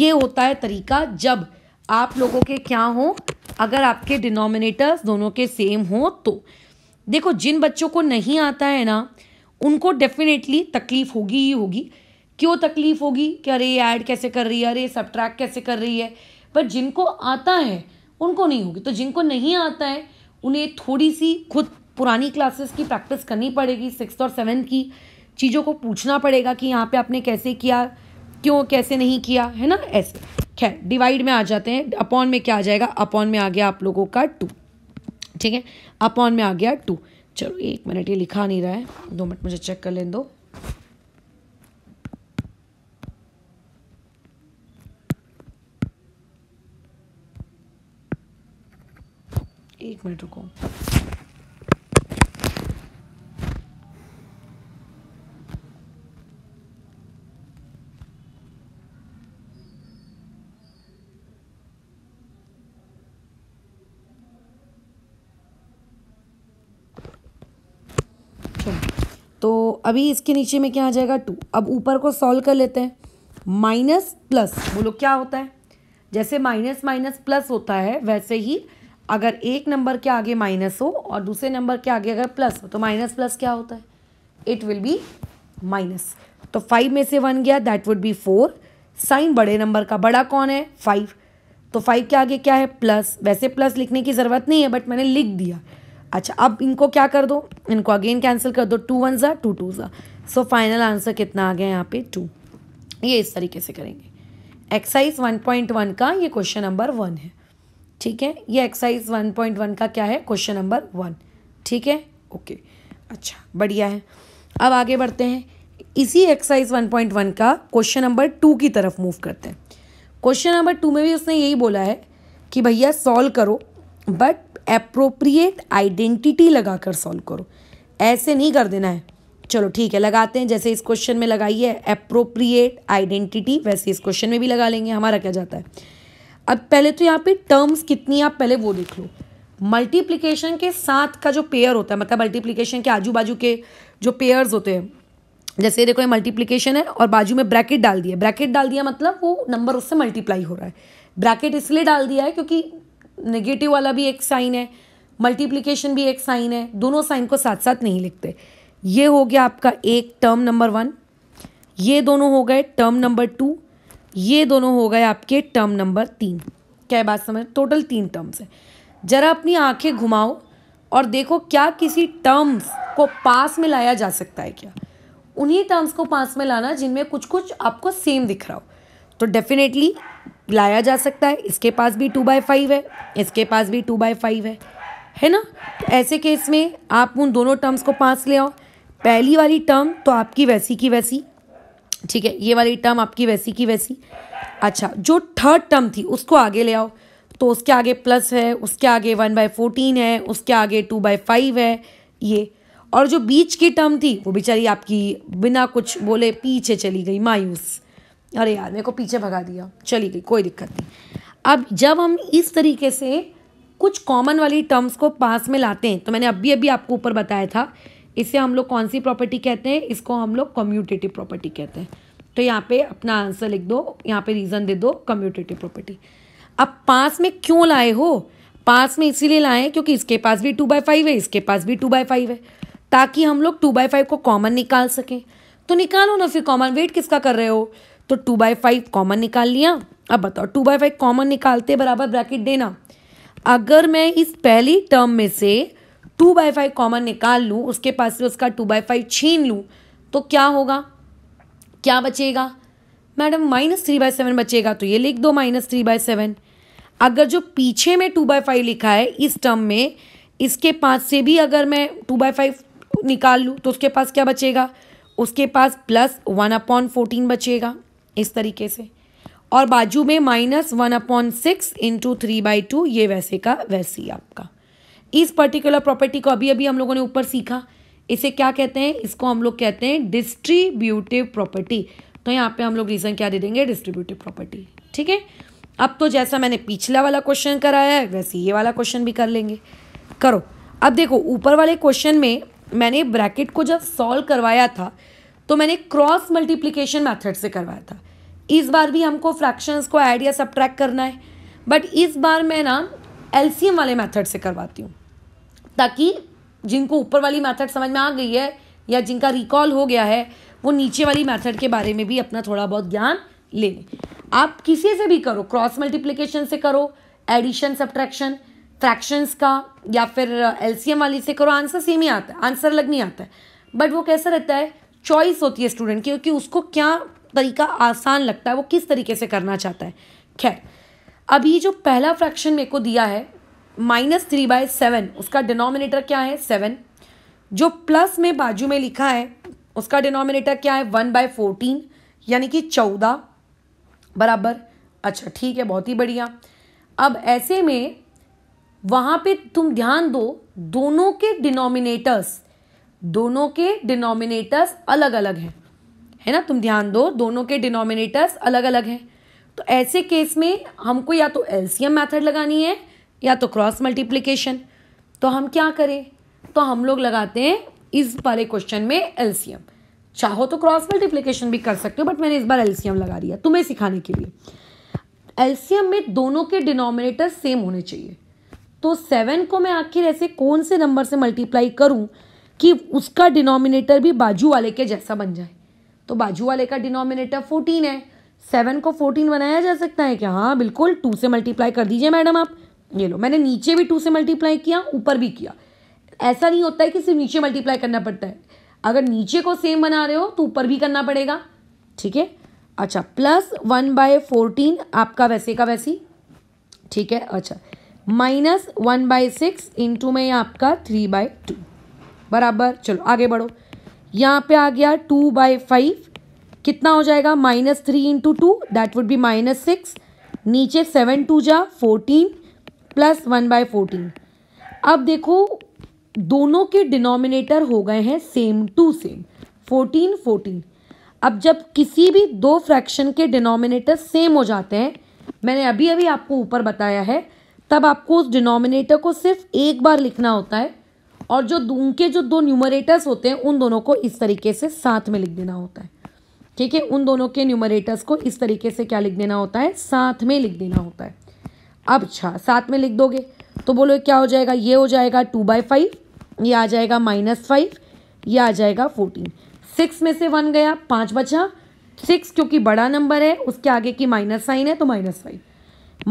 ये होता है तरीका जब आप लोगों के क्या हो अगर आपके डिनोमिनेटर्स दोनों के सेम हो तो देखो जिन बच्चों को नहीं आता है ना उनको डेफिनेटली तकलीफ होगी ही होगी क्यों तकलीफ होगी कि अरे ये ऐड कैसे कर रही है अरे सब ट्रैक कैसे कर रही है पर जिनको आता है उनको नहीं होगी तो जिनको नहीं आता है उन्हें थोड़ी सी खुद पुरानी क्लासेस की प्रैक्टिस करनी पड़ेगी सिक्स और सेवन्थ की चीज़ों को पूछना पड़ेगा कि यहाँ पे आपने कैसे किया क्यों कैसे नहीं किया है ना ऐसे खैर डिवाइड में आ जाते हैं अपॉन में क्या आ जाएगा अपॉन में आ गया आप लोगों का टू ठीक है अपॉन में आ गया टू चलो एक मिनट ये लिखा नहीं रहा है दो मिनट मुझे चेक कर लें दो एक मिनट रुको तो अभी इसके नीचे में क्या आ जाएगा टू अब ऊपर को सॉल्व कर लेते हैं माइनस प्लस बोलो क्या होता है जैसे माइनस माइनस प्लस होता है वैसे ही अगर एक नंबर के आगे माइनस हो और दूसरे नंबर के आगे अगर प्लस हो तो माइनस प्लस क्या होता है इट विल बी माइनस तो फाइव में से वन गया that would be four sign बड़े नंबर का बड़ा कौन है फाइव तो फाइव के आगे क्या है प्लस वैसे प्लस लिखने की ज़रूरत नहीं है बट मैंने लिख दिया अच्छा अब इनको क्या कर दो इनको अगेन कैंसिल कर दो टू वन ज़ा टू टू ज़ा सो फाइनल आंसर कितना आ गया यहाँ पे टू ये इस तरीके से करेंगे एक्सरसाइज वन पॉइंट वन का ये क्वेश्चन नंबर वन है ठीक है ये एक्सरसाइज वन पॉइंट वन का क्या है क्वेश्चन नंबर वन ठीक है ओके अच्छा बढ़िया है अब आगे बढ़ते हैं इसी एक्सरसाइज वन पॉइंट वन का क्वेश्चन नंबर टू की तरफ मूव करते हैं क्वेश्चन नंबर टू में भी उसने यही बोला है कि भैया सॉल्व करो बट अप्रोप्रिएट आइडेंटिटी लगा कर सॉल्व करो ऐसे नहीं कर देना है चलो ठीक है लगाते हैं जैसे इस क्वेश्चन में लगाइए अप्रोप्रिएट आइडेंटिटी वैसे इस क्वेश्चन में भी लगा लेंगे हमारा क्या जाता है अब पहले तो यहाँ पे टर्म्स कितनी आप पहले वो लिख लो मल्टीप्लीकेशन के साथ का जो पेयर होता है मतलब मल्टीप्लीकेशन के आजू बाजू के जो पेयर्स होते हैं जैसे देखो ये मल्टीप्लीकेशन है और बाजू में ब्रैकेट डाल दिया ब्रैकेट डाल दिया मतलब वो नंबर उससे मल्टीप्लाई हो रहा है ब्रैकेट इसलिए डाल दिया है क्योंकि नेगेटिव वाला भी एक साइन है मल्टीप्लीकेशन भी एक साइन है दोनों साइन को साथ साथ नहीं लिखते ये हो गया आपका एक टर्म नंबर वन ये दोनों हो गए टर्म नंबर टू ये दोनों हो गए आपके टर्म नंबर तीन क्या बात समझ टोटल तीन टर्म्स है ज़रा अपनी आंखें घुमाओ और देखो क्या किसी टर्म्स को पास में लाया जा सकता है क्या उन्हीं टर्म्स को पास में लाना जिनमें कुछ कुछ आपको सेम दिख रहा हो तो डेफिनेटली लाया जा सकता है इसके पास भी टू बाय फाइव है इसके पास भी टू बाय फाइव है है ना तो ऐसे केस में आप उन दोनों टर्म्स को पास ले आओ पहली वाली टर्म तो आपकी वैसी की वैसी ठीक है ये वाली टर्म आपकी वैसी की वैसी अच्छा जो थर्ड टर्म थी उसको आगे ले आओ तो उसके आगे प्लस है उसके आगे वन बाई फोर्टीन है उसके आगे टू बाई फाइव है ये और जो बीच की टर्म थी वो बेचारी आपकी बिना कुछ बोले पीछे चली गई मायूस अरे यार मेरे को पीछे भगा दिया चली गई कोई दिक्कत नहीं अब जब हम इस तरीके से कुछ कॉमन वाली टर्म्स को पास में लाते हैं तो मैंने अभी अभी आपको ऊपर बताया था इसे हम लोग कौन सी प्रॉपर्टी कहते हैं इसको हम लोग कम्यूटेटिव प्रॉपर्टी कहते हैं तो यहाँ पे अपना आंसर लिख दो यहाँ पे रीज़न दे दो कम्यूटेटिव प्रॉपर्टी अब पास में क्यों लाए हो पास में इसीलिए लाए हैं क्योंकि इसके पास भी टू बाय फाइव है इसके पास भी टू बाई फाइव है ताकि हम लोग टू बाई फाइव को कॉमन निकाल सकें तो निकालो ना फिर कॉमन वेट किसका कर रहे हो तो टू बाई फाइव कॉमन निकाल लिया अब बताओ टू बाई फाइव कॉमन निकालते बराबर ब्रैकेट देना अगर मैं इस पहली टर्म में से टू बाई फाइव कॉमन निकाल लूँ उसके पास से उसका टू बाई फाइव छीन लूँ तो क्या होगा क्या बचेगा madam minus three by seven बचेगा तो ये लिख दो माइनस थ्री बाय सेवन अगर जो पीछे में टू बाय फाइव लिखा है इस टर्म में इसके पास से भी अगर मैं टू बाई फाइव निकाल लूँ तो उसके पास क्या बचेगा उसके पास प्लस वन अपॉन फोर्टीन बचेगा इस तरीके से और बाजू में minus one upon six into three by two ये वैसे का वैसे ही आपका इस पर्टिकुलर प्रॉपर्टी को अभी अभी हम लोगों ने ऊपर सीखा इसे क्या कहते हैं इसको हम लोग कहते हैं डिस्ट्रीब्यूटिव प्रॉपर्टी तो यहाँ पे हम लोग रीज़न क्या दे देंगे डिस्ट्रीब्यूटिव प्रॉपर्टी ठीक है अब तो जैसा मैंने पिछला वाला क्वेश्चन कराया है वैसे ये वाला क्वेश्चन भी कर लेंगे करो अब देखो ऊपर वाले क्वेश्चन में मैंने ब्रैकेट को जब सॉल्व करवाया था तो मैंने क्रॉस मल्टीप्लीकेशन मैथड से करवाया था इस बार भी हमको फ्रैक्शंस को ऐड या सब करना है बट इस बार मैं ना एल वाले मैथड से करवाती हूँ ताकि जिनको ऊपर वाली मैथड समझ में आ गई है या जिनका रिकॉल हो गया है वो नीचे वाली मैथड के बारे में भी अपना थोड़ा बहुत ज्ञान ले लें आप किसी से भी करो क्रॉस मल्टीप्लीकेशन से करो एडिशन सब्ट्रैक्शन फ्रैक्शंस का या फिर एलसीएम uh, वाली से करो आंसर सेम ही आता है आंसर अलग नहीं आता है बट वो कैसा रहता है चॉइस होती है स्टूडेंट की क्योंकि उसको क्या तरीका आसान लगता है वो किस तरीके से करना चाहता है खैर अभी जो पहला फ्रैक्शन मेरे को दिया है माइनस थ्री बाय सेवन उसका डिनोमिनेटर क्या है सेवन जो प्लस में बाजू में लिखा है उसका डिनोमिनेटर क्या है वन बाय फोर्टीन यानी कि चौदह बराबर अच्छा ठीक है बहुत ही बढ़िया अब ऐसे में वहाँ पे तुम ध्यान दो दोनों के डिनोमिनेटर्स दोनों के डिनोमिनेटर्स अलग अलग हैं है ना तुम ध्यान दो दोनों के डिनोमिनेटर्स अलग अलग हैं तो ऐसे केस में हमको या तो एल्सीयम मेथड लगानी है या तो क्रॉस मल्टीप्लीकेशन तो हम क्या करें तो हम लोग लगाते हैं इस वाले क्वेश्चन में एल्सियम चाहो तो क्रॉस मल्टीप्लीकेशन भी कर सकते हो बट मैंने इस बार एल्सियम लगा दिया तुम्हें सिखाने के लिए एल्सियम में दोनों के डिनोमिनेटर सेम होने चाहिए तो सेवन को मैं आखिर ऐसे कौन से नंबर से मल्टीप्लाई करूं कि उसका डिनोमिनेटर भी बाजू वाले के जैसा बन जाए तो बाजू वाले का डिनोमिनेटर फोर्टीन है सेवन को फोर्टीन बनाया जा सकता है क्या हाँ बिल्कुल टू से मल्टीप्लाई कर दीजिए मैडम आप ये लो मैंने नीचे भी टू से मल्टीप्लाई किया ऊपर भी किया ऐसा नहीं होता है कि सिर्फ नीचे मल्टीप्लाई करना पड़ता है अगर नीचे को सेम बना रहे हो तो ऊपर भी करना पड़ेगा ठीक है अच्छा प्लस वन बाय फोर्टीन आपका वैसे का वैसी ठीक है अच्छा minus one by six into में आपका थ्री बाय टू बराबर चलो आगे बढ़ो यहाँ पे आ गया टू बाय फाइव कितना हो जाएगा minus three into two that would be minus six नीचे सेवन टू जा fourteen plus one by fourteen अब देखो दोनों के डिनोमिनेटर हो गए हैं same to same fourteen fourteen अब जब किसी भी दो फ्रैक्शन के डिनोमिनेटर सेम हो जाते हैं मैंने अभी अभी आपको ऊपर बताया है तब आपको उस डिनोमिनेटर को सिर्फ एक बार लिखना होता है और जो उनके जो दो न्यूमरेटर्स होते हैं उन दोनों को इस तरीके से साथ में लिख देना होता है ठीक है उन दोनों के न्यूमरेटर्स को इस तरीके से क्या लिख देना होता है साथ में लिख देना होता है अब अच्छा साथ में लिख दोगे तो बोलो क्या हो जाएगा ये हो जाएगा टू बाई फाइव ये आ जाएगा माइनस फाइव ये आ जाएगा फोर्टीन सिक्स में से वन गया पाँच बचा सिक्स क्योंकि बड़ा नंबर है उसके आगे की माइनस साइन है तो minus five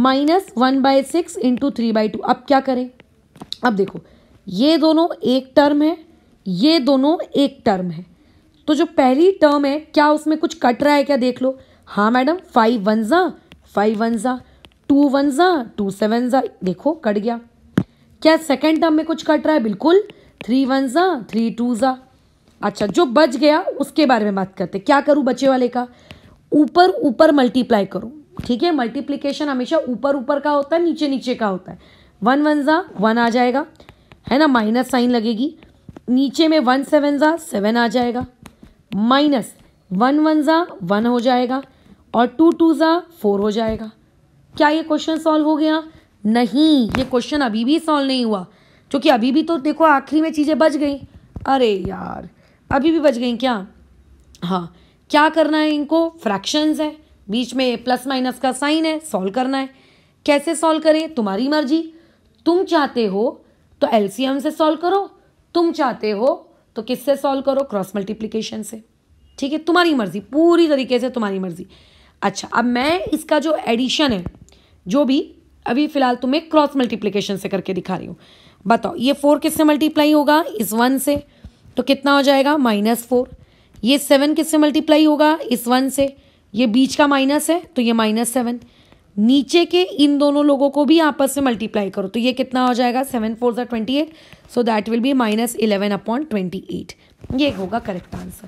minus one by six into three by two अब क्या करें अब देखो ये दोनों एक टर्म है ये दोनों एक टर्म है तो जो पहली टर्म है क्या उसमें कुछ कट रहा है क्या देख लो हाँ मैडम फाइव वन ज़ा फाइव वन ज़ा टू वन ज़ा टू सेवन ज़ा देखो कट गया क्या सेकेंड टर्म में कुछ कट रहा है बिल्कुल थ्री वन ज़ा थ्री टू ज़ा अच्छा जो बच गया उसके बारे में बात करते क्या करूँ बचे वाले का ऊपर ऊपर मल्टीप्लाई करूँ ठीक है मल्टीप्लीकेशन हमेशा ऊपर ऊपर का होता है नीचे नीचे का होता है वन वन ज़ा वन आ जाएगा है ना माइनस साइन लगेगी नीचे में वन सेवन ज़ा सेवन आ जाएगा माइनस वन वन ज़ा वन हो जाएगा और टू टू ज़ा फोर हो जाएगा क्या ये क्वेश्चन सॉल्व हो गया नहीं ये क्वेश्चन अभी भी सॉल्व नहीं हुआ क्योंकि अभी भी तो देखो आखिरी में चीज़ें बच गई अरे यार अभी भी बच गई क्या हाँ क्या करना है इनको फ्रैक्शंस है बीच में प्लस माइनस का साइन है सॉल्व करना है कैसे सॉल्व करें तुम्हारी मर्जी तुम चाहते हो तो एल से सॉल्व करो तुम चाहते हो तो किससे सॉल्व करो क्रॉस मल्टीप्लीकेशन से ठीक है तुम्हारी मर्जी पूरी तरीके से तुम्हारी मर्जी अच्छा अब मैं इसका जो एडिशन है जो भी अभी फिलहाल तुम्हें क्रॉस मल्टीप्लीकेशन से करके दिखा रही हूँ बताओ ये फोर किससे मल्टीप्लाई होगा इस वन से तो कितना हो जाएगा माइनस फोर ये सेवन किससे मल्टीप्लाई होगा इस वन से ये बीच का माइनस है तो ये माइनस सेवन नीचे के इन दोनों लोगों को भी आपस में मल्टीप्लाई करो तो ये कितना हो जाएगा सेवन फोर ज़ा twenty eight so that will be minus eleven upon twenty eight ये होगा करेक्ट आंसर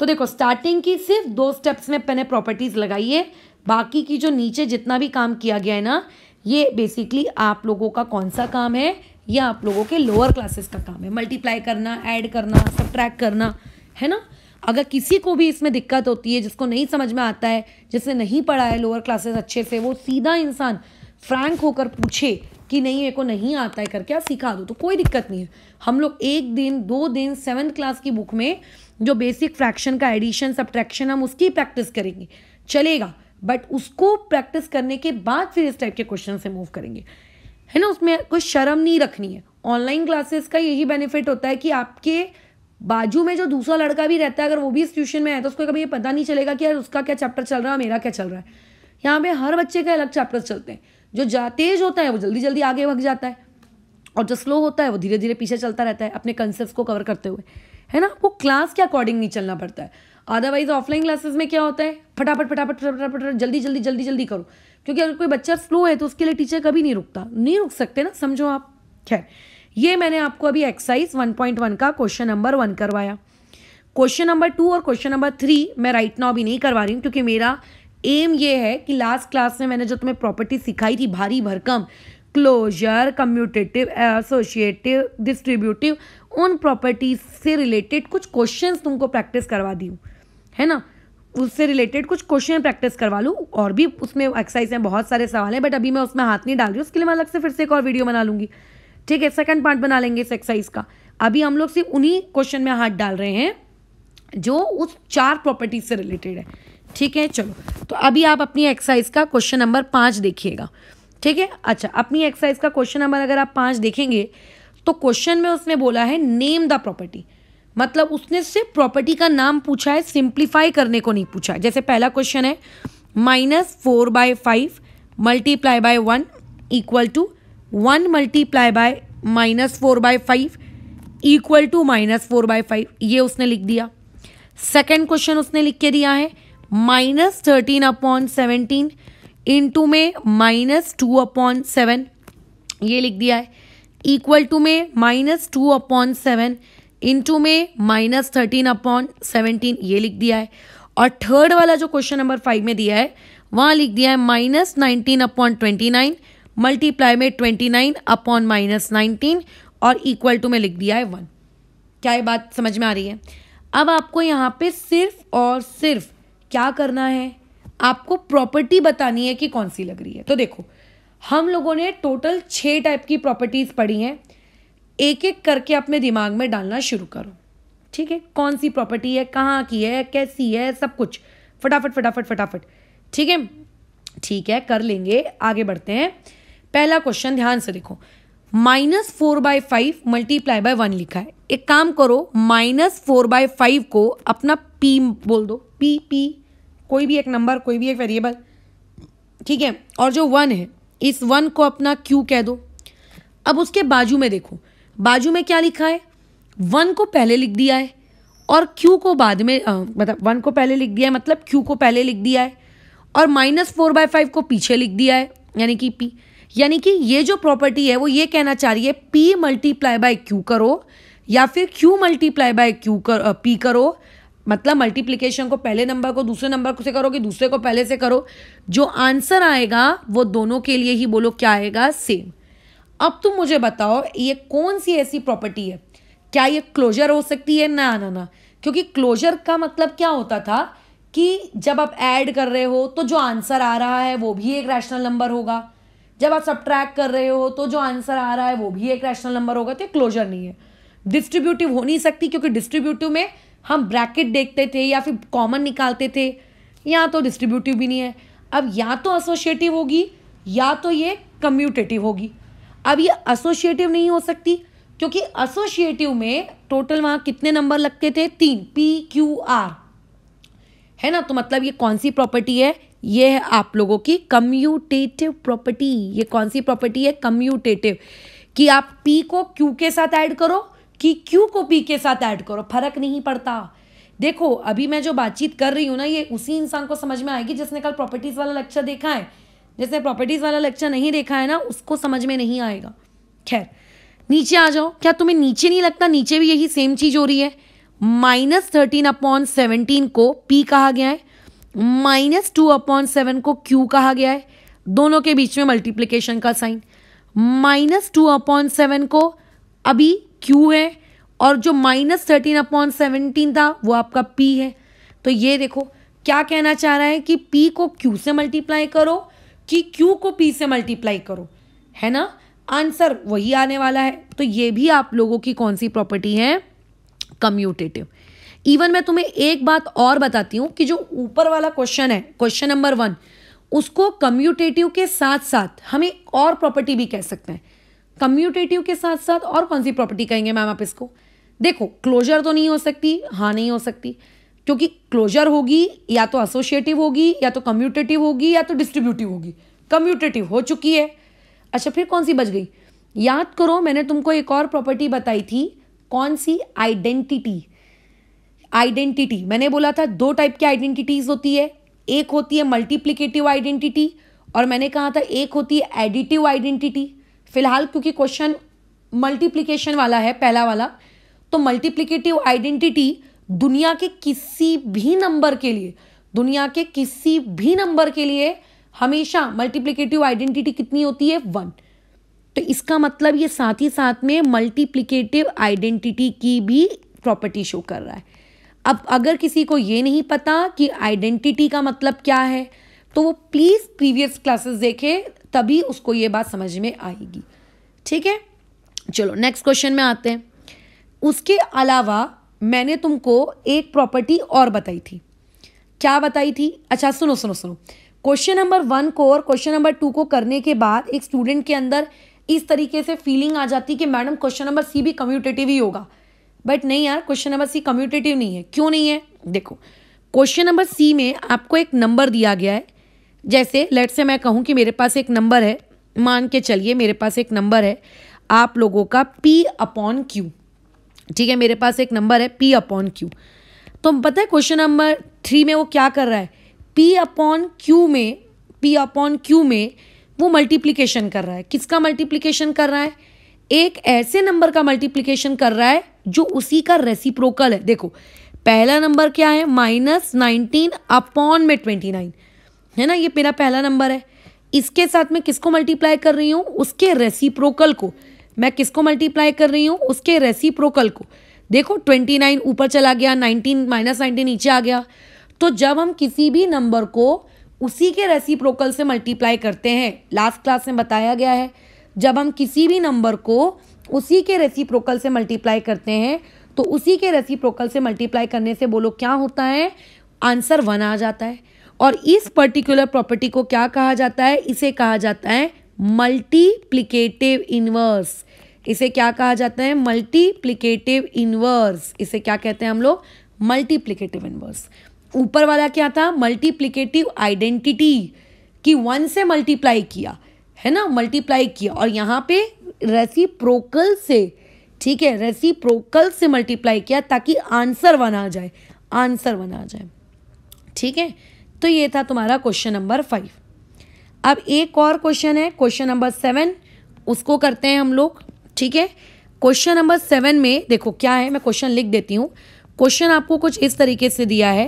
तो देखो स्टार्टिंग की सिर्फ दो स्टेप्स में पहले प्रॉपर्टीज़ लगाई है बाकी की जो नीचे जितना भी काम किया गया है ना ये बेसिकली आप लोगों का कौन सा काम है यह आप लोगों के लोअर क्लासेस का काम है मल्टीप्लाई करना ऐड करना सब करना है ना अगर किसी को भी इसमें दिक्कत होती है जिसको नहीं समझ में आता है जिसने नहीं पढ़ा है लोअर क्लासेस अच्छे से वो सीधा इंसान फ्रैंक होकर पूछे कि नहीं मेरे को नहीं आता है करके आप सिखा दो तो कोई दिक्कत नहीं है हम लोग एक दिन दो दिन सेवन्थ क्लास की बुक में जो बेसिक फ्रैक्शन का एडिशन सब हम उसकी प्रैक्टिस करेंगे चलेगा बट उसको प्रैक्टिस करने के बाद फिर इस टाइप के क्वेश्चन से मूव करेंगे है ना उसमें कोई शर्म नहीं रखनी है ऑनलाइन क्लासेस का यही बेनिफिट होता है कि आपके बाजू में जो दूसरा लड़का भी रहता है अगर वो भी इस ट्यूशन में है तो उसको कभी ये पता नहीं चलेगा कि यार उसका क्या चैप्टर चल रहा है मेरा क्या चल रहा है यहाँ पे हर बच्चे के अलग चैप्टर्स चलते हैं जो जा तेज होता है वो जल्दी जल्दी आगे भग जाता है और जो स्लो होता है वो धीरे धीरे पीछे चलता रहता है अपने कंसेप्ट को कवर करते हुए है ना आपको क्लास के अकॉर्डिंग नहीं चलना पड़ता है अदरवाइज ऑफलाइन क्लासेस में क्या होता है फटाफट फटाफट फटाफट फटाफट जल्दी जल्दी जल्दी जल्दी करो क्योंकि अगर कोई बच्चा स्लो है तो उसके लिए टीचर कभी नहीं रुकता नहीं रुक सकते ना समझो आप खैर ये मैंने आपको अभी एक्सरसाइज 1.1 का क्वेश्चन नंबर वन करवाया क्वेश्चन नंबर टू और क्वेश्चन नंबर थ्री मैं राइट नाउ अभी नहीं करवा रही हूँ क्योंकि मेरा एम ये है कि लास्ट क्लास में मैंने जो तुम्हें प्रॉपर्टी सिखाई थी भारी भरकम क्लोजर कम्यूटेटिव एसोशिएटिव डिस्ट्रीब्यूटिव उन प्रॉपर्टीज से रिलेटेड कुछ क्वेश्चंस तुमको प्रैक्टिस करवा दी हूँ है ना उससे रिलेटेड कुछ क्वेश्चन प्रैक्टिस करवा लूँ और भी उसमें एक्सरसाइज में बहुत सारे सवाल हैं बट अभी मैं उसमें हाथ नहीं डाल रही हूँ उसके लिए मैं अलग से फिर से एक और वीडियो बना लूँगी ठीक है सेकंड पार्ट बना लेंगे इस एक्सरसाइज का अभी हम लोग सिर्फ उन्हीं क्वेश्चन में हाथ डाल रहे हैं जो उस चार प्रॉपर्टीज से रिलेटेड है ठीक है चलो तो अभी आप अपनी एक्सरसाइज का क्वेश्चन नंबर पाँच देखिएगा ठीक है अच्छा अपनी एक्सरसाइज का क्वेश्चन नंबर अगर आप पाँच देखेंगे तो क्वेश्चन में उसने बोला है नेम द प्रॉपर्टी मतलब उसने सिर्फ प्रॉपर्टी का नाम पूछा है सिंप्लीफाई करने को नहीं पूछा है जैसे पहला क्वेश्चन है minus four by five multiply by one equal to one multiply by minus four by five equal to minus four by five ये उसने लिख दिया सेकेंड क्वेश्चन उसने लिख के दिया है minus thirteen upon seventeen into में माइनस टू अपॉन सेवन ये लिख दिया है इक्वल टू में minus two upon seven into में माइनस थर्टीन अपॉन सेवनटीन ये लिख दिया है और थर्ड वाला जो क्वेश्चन नंबर फाइव में दिया है वहां लिख दिया है minus nineteen upon twenty nine multiply में twenty nine upon minus nineteen और इक्वल टू में लिख दिया है वन क्या ये बात समझ में आ रही है अब आपको यहाँ पे सिर्फ और सिर्फ क्या करना है आपको प्रॉपर्टी बतानी है कि कौन सी लग रही है तो देखो हम लोगों ने टोटल छः टाइप की प्रॉपर्टीज़ पढ़ी हैं एक एक करके अपने दिमाग में डालना शुरू करो ठीक है कौन सी प्रॉपर्टी है कहाँ की है कैसी है सब कुछ फटाफट फटाफट फटाफट ठीक है ठीक है कर लेंगे आगे बढ़ते हैं पहला क्वेश्चन ध्यान से देखो minus four by five multiply by one लिखा है एक काम करो माइनस फोर बाय फाइव को अपना पी बोल दो पी पी कोई भी एक नंबर कोई भी एक वेरिएबल ठीक है और जो वन है इस वन को अपना क्यू कह दो अब उसके बाजू में देखो बाजू में क्या लिखा है वन को पहले लिख दिया है और क्यू को बाद में मतलब वन को पहले लिख दिया है मतलब क्यू को पहले लिख दिया है और माइनस फोर बाय फाइव को पीछे लिख दिया है यानी कि पी यानी कि ये जो प्रॉपर्टी है वो ये कहना चाह रही है पी मल्टीप्लाई बाय क्यू करो या फिर क्यू मल्टीप्लाई बाय क्यू कर पी करो मतलब मल्टीप्लीकेशन को पहले नंबर को दूसरे नंबर को से करो कि दूसरे को पहले से करो जो आंसर आएगा वो दोनों के लिए ही बोलो क्या आएगा सेम अब तुम मुझे बताओ ये कौन सी ऐसी प्रॉपर्टी है क्या ये क्लोजर हो सकती है ना ना ना क्योंकि क्लोजर का मतलब क्या होता था कि जब आप ऐड कर रहे हो तो जो आंसर आ रहा है वो भी एक रैशनल नंबर होगा जब आप सब कर रहे हो तो जो आंसर आ रहा है वो भी एक रैशनल नंबर होगा तो क्लोजर नहीं है डिस्ट्रीब्यूटिव हो नहीं सकती क्योंकि डिस्ट्रीब्यूटिव में हम ब्रैकेट देखते थे या फिर कॉमन निकालते थे या तो डिस्ट्रीब्यूटिव भी नहीं है अब या तो एसोशिएटिव होगी या तो ये कम्यूटेटिव होगी अब ये एसोशिएटिव नहीं हो सकती क्योंकि एसोशिएटिव में टोटल वहां कितने नंबर लगते थे तीन पी क्यू आर है ना तो मतलब ये कौन सी प्रॉपर्टी है ये है आप लोगों की कम्यूटेटिव प्रॉपर्टी ये कौन सी प्रॉपर्टी है कम्यूटेटिव कि आप पी को क्यू के साथ ऐड करो कि क्यू को पी के साथ ऐड करो फर्क नहीं पड़ता देखो अभी मैं जो बातचीत कर रही हूँ ना ये उसी इंसान को समझ में आएगी जिसने कल प्रॉपर्टीज वाला लेक्चर देखा है जैसे प्रॉपर्टीज़ वाला लेक्चर नहीं देखा है ना उसको समझ में नहीं आएगा खैर नीचे आ जाओ क्या तुम्हें नीचे नहीं लगता नीचे भी यही सेम चीज़ हो रही है माइनस थर्टीन अपॉन सेवनटीन को पी कहा गया है माइनस टू अपॉन सेवन को क्यू कहा गया है दोनों के बीच में मल्टीप्लीकेशन का sign minus two upon seven को अभी क्यू है और जो माइनस थर्टीन अपॉन सेवनटीन था वो आपका पी है तो ये देखो क्या कहना चाह रहा है कि पी को क्यू से मल्टीप्लाई करो कि क्यू को पी से मल्टीप्लाई करो है ना आंसर वही आने वाला है तो ये भी आप लोगों की कौन सी प्रॉपर्टी है कम्यूटेटिव इवन मैं तुम्हें एक बात और बताती हूँ कि जो ऊपर वाला क्वेश्चन है क्वेश्चन नंबर वन उसको कम्यूटेटिव के साथ साथ हम एक और प्रॉपर्टी भी कह सकते हैं कम्यूटेटिव के साथ साथ और कौन सी प्रॉपर्टी कहेंगे मैम आप इसको देखो क्लोजर तो नहीं हो सकती हाँ नहीं हो सकती क्योंकि क्लोजर होगी या तो एसोशिएटिव होगी या तो कम्यूटेटिव होगी या तो डिस्ट्रीब्यूटिव होगी कम्यूटेटिव हो चुकी है अच्छा फिर कौन सी बच गई याद करो मैंने तुमको एक और प्रॉपर्टी बताई थी कौन सी आइडेंटिटी आइडेंटिटी मैंने बोला था दो टाइप की आइडेंटिटीज होती है एक होती है मल्टीप्लीकेटिव आइडेंटिटी और मैंने कहा था एक होती है एडिटिव आइडेंटिटी फिलहाल क्योंकि क्वेश्चन मल्टीप्लीकेशन वाला है पहला वाला तो मल्टीप्लीकेटिव आइडेंटिटी दुनिया के किसी भी नंबर के लिए दुनिया के किसी भी नंबर के लिए हमेशा मल्टीप्लीकेटिव आइडेंटिटी कितनी होती है वन तो इसका मतलब ये साथ ही साथ में मल्टीप्लीकेटिव आइडेंटिटी की भी प्रॉपर्टी शो कर रहा है अब अगर किसी को ये नहीं पता कि आइडेंटिटी का मतलब क्या है तो वो प्लीज़ प्रीवियस क्लासेस देखे तभी उसको ये बात समझ में आएगी ठीक है चलो नेक्स्ट क्वेश्चन में आते हैं उसके अलावा मैंने तुमको एक प्रॉपर्टी और बताई थी क्या बताई थी अच्छा सुनो सुनो सुनो क्वेश्चन नंबर वन को और क्वेश्चन नंबर टू को करने के बाद एक स्टूडेंट के अंदर इस तरीके से फीलिंग आ जाती कि मैडम क्वेश्चन नंबर सी भी कम्यूटेटिव ही होगा बट नहीं यार क्वेश्चन नंबर सी कम्यूटेटिव नहीं है क्यों नहीं है देखो क्वेश्चन नंबर सी में आपको एक नंबर दिया गया है जैसे लेट से मैं कहूँ कि मेरे पास एक नंबर है मान के चलिए मेरे पास एक नंबर है आप लोगों का पी अपॉन क्यू ठीक है मेरे पास एक नंबर है पी अपॉन क्यू तो पता है क्वेश्चन नंबर थ्री में वो क्या कर रहा है पी अपॉन क्यू में पी अपॉन क्यू में वो मल्टीप्लीकेशन कर रहा है किसका मल्टीप्लीकेशन कर रहा है एक ऐसे नंबर का मल्टीप्लीकेशन कर रहा है जो उसी का रेसिप्रोकल है देखो पहला नंबर क्या है माइनस नाइनटीन अपॉन में ट्वेंटी नाइन है ना ये मेरा पहला नंबर है इसके साथ में किसको मल्टीप्लाई कर रही हूँ उसके रेसिप्रोकल को मैं किसको मल्टीप्लाई कर रही हूँ उसके रेसिप्रोकल को देखो ट्वेंटी नाइन ऊपर चला गया नाइनटीन माइनस नाइनटीन नीचे आ गया तो जब हम किसी भी नंबर को उसी के रेसिप्रोकल से मल्टीप्लाई करते हैं लास्ट क्लास में बताया गया है जब हम किसी भी नंबर को उसी के रेसिप्रोकल से मल्टीप्लाई करते हैं तो उसी के रेसिप्रोकल से मल्टीप्लाई करने से बोलो क्या होता है आंसर वन आ जाता है और इस पर्टिकुलर प्रॉपर्टी को क्या कहा जाता है इसे कहा जाता है मल्टीप्लीकेटिव इनवर्स इसे क्या कहा जाता है मल्टीप्लीकेटिव इनवर्स इसे क्या कहते हैं हम लोग मल्टीप्लीकेटिव इनवर्स ऊपर वाला क्या था मल्टीप्लीकेटिव आइडेंटिटी कि वन से मल्टीप्लाई किया है ना मल्टीप्लाई किया और यहाँ पे रेसिप्रोकल से ठीक है रेसिप्रोकल से मल्टीप्लाई किया ताकि आंसर वन आ जाए आंसर वन आ जाए ठीक है तो ये था तुम्हारा क्वेश्चन नंबर फाइव अब एक और क्वेश्चन है क्वेश्चन नंबर सेवन उसको करते हैं हम लोग ठीक है क्वेश्चन नंबर सेवन में देखो क्या है मैं क्वेश्चन लिख देती हूँ क्वेश्चन आपको कुछ इस तरीके से दिया है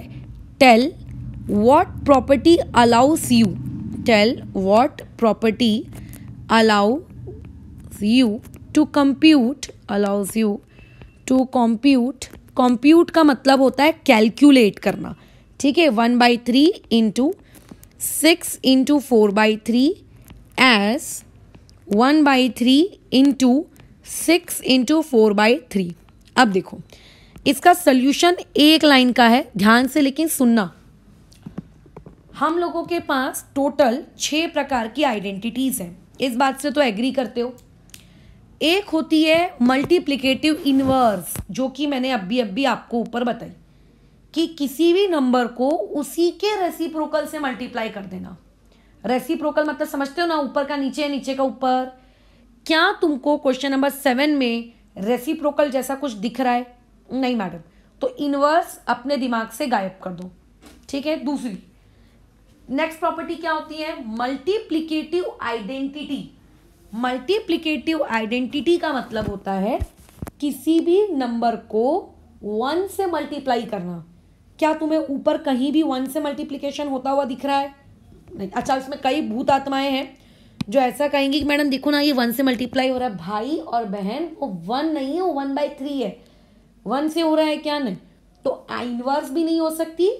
tell what property allows you tell what property allow you to compute allows you to compute compute का मतलब होता है कैलकुलेट करना ठीक है one by three into six into four by three as one by three into six into four by three अब देखो इसका सल्यूशन एक लाइन का है ध्यान से लेकिन सुनना हम लोगों के पास टोटल छः प्रकार की आइडेंटिटीज़ हैं इस बात से तो एग्री करते हो एक होती है मल्टीप्लिकेटिव इनवर्स जो कि मैंने अभी अभी आपको ऊपर बताई कि किसी भी नंबर को उसी के रेसिप्रोकल से मल्टीप्लाई कर देना रेसिप्रोकल मतलब समझते हो ना ऊपर का नीचे नीचे का ऊपर क्या तुमको क्वेश्चन नंबर सेवन में रेसिप्रोकल जैसा कुछ दिख रहा है नहीं मैडम तो इनवर्स अपने दिमाग से गायब कर दो ठीक है दूसरी नेक्स्ट प्रॉपर्टी क्या होती है मल्टीप्लीकेटिव आइडेंटिटी मल्टीप्लीकेटिव आइडेंटिटी का मतलब होता है किसी भी नंबर को वन से मल्टीप्लाई करना क्या तुम्हें ऊपर कहीं भी वन से मल्टीप्लीकेशन होता हुआ दिख रहा है अच्छा इसमें कई भूत आत्माएं हैं जो ऐसा कहेंगे कि मैडम देखो ना ये वन से मल्टीप्लाई हो रहा है भाई और बहन वो वन नहीं है वो वन बाई थ्री है वन से हो रहा है क्या नहीं तो आइनवर्स भी नहीं हो सकती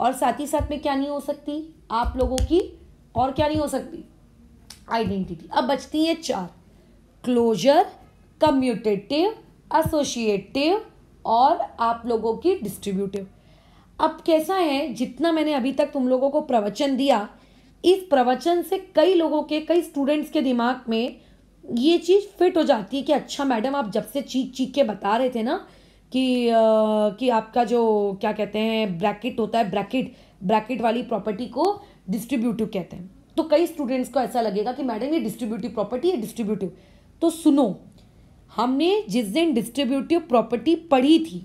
और साथ ही साथ में क्या नहीं हो सकती आप लोगों की और क्या नहीं हो सकती आइडेंटिटी अब बचती है चार क्लोजर कम्यूटेटिव एसोशिएटिव और आप लोगों की डिस्ट्रीब्यूटिव अब कैसा है जितना मैंने अभी तक तुम लोगों को प्रवचन दिया इस प्रवचन से कई लोगों के कई स्टूडेंट्स के दिमाग में ये चीज़ फिट हो जाती है कि अच्छा मैडम आप जब से चीख चीख के बता रहे थे ना कि आ, कि आपका जो क्या कहते हैं ब्रैकेट होता है ब्रैकेट ब्रैकेट वाली प्रॉपर्टी को डिस्ट्रीब्यूटिव कहते हैं तो कई स्टूडेंट्स को ऐसा लगेगा कि मैडम ये डिस्ट्रीब्यूटिव प्रॉपर्टी है डिस्ट्रीब्यूटिव तो सुनो हमने जिस दिन डिस्ट्रीब्यूटिव प्रॉपर्टी पढ़ी थी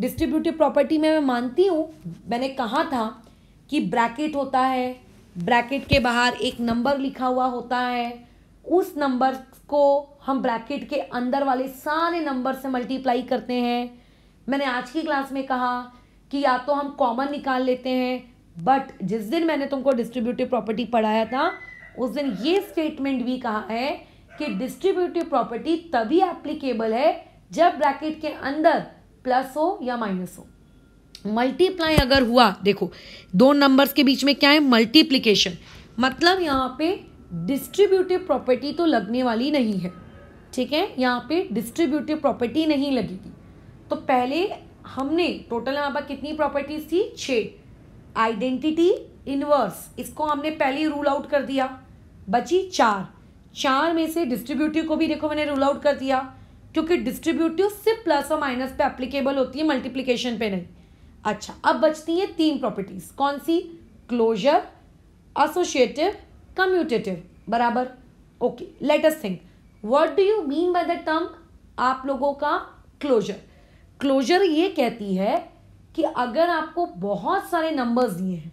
डिस्ट्रीब्यूटिव प्रॉपर्टी में मैं मानती हूँ मैंने कहा था कि ब्रैकेट होता है ब्रैकेट के बाहर एक नंबर लिखा हुआ होता है उस नंबर को हम ब्रैकेट के अंदर वाले सारे नंबर से मल्टीप्लाई करते हैं मैंने आज की क्लास में कहा कि या तो हम कॉमन निकाल लेते हैं बट जिस दिन मैंने तुमको डिस्ट्रीब्यूटिव प्रॉपर्टी पढ़ाया था उस दिन ये स्टेटमेंट भी कहा है कि डिस्ट्रीब्यूटिव प्रॉपर्टी तभी एप्लीकेबल है जब ब्रैकेट के अंदर प्लस हो या माइनस हो मल्टीप्लाई अगर हुआ देखो दो नंबर्स के बीच में क्या है मल्टीप्लीकेशन मतलब यहाँ पे डिस्ट्रीब्यूटिव प्रॉपर्टी तो लगने वाली नहीं है ठीक है यहाँ पे डिस्ट्रीब्यूटिव प्रॉपर्टी नहीं लगेगी तो पहले हमने टोटल यहाँ पर कितनी प्रॉपर्टीज थी छः आइडेंटिटी इनवर्स इसको हमने पहले ही रूल आउट कर दिया बची चार चार में से डिस्ट्रीब्यूटिव को भी देखो मैंने रूल आउट कर दिया क्योंकि डिस्ट्रीब्यूटिव सिर्फ प्लस और माइनस पे एप्लीकेबल होती है मल्टीप्लीकेशन पे नहीं अच्छा अब बचती हैं तीन प्रॉपर्टीज कौन सी क्लोजर एसोशिएटिव कम्यूटेटिव बराबर okay let us think what do you mean by the term आप लोगों का क्लोजर क्लोजर ये कहती है कि अगर आपको बहुत सारे नंबर्स दिए हैं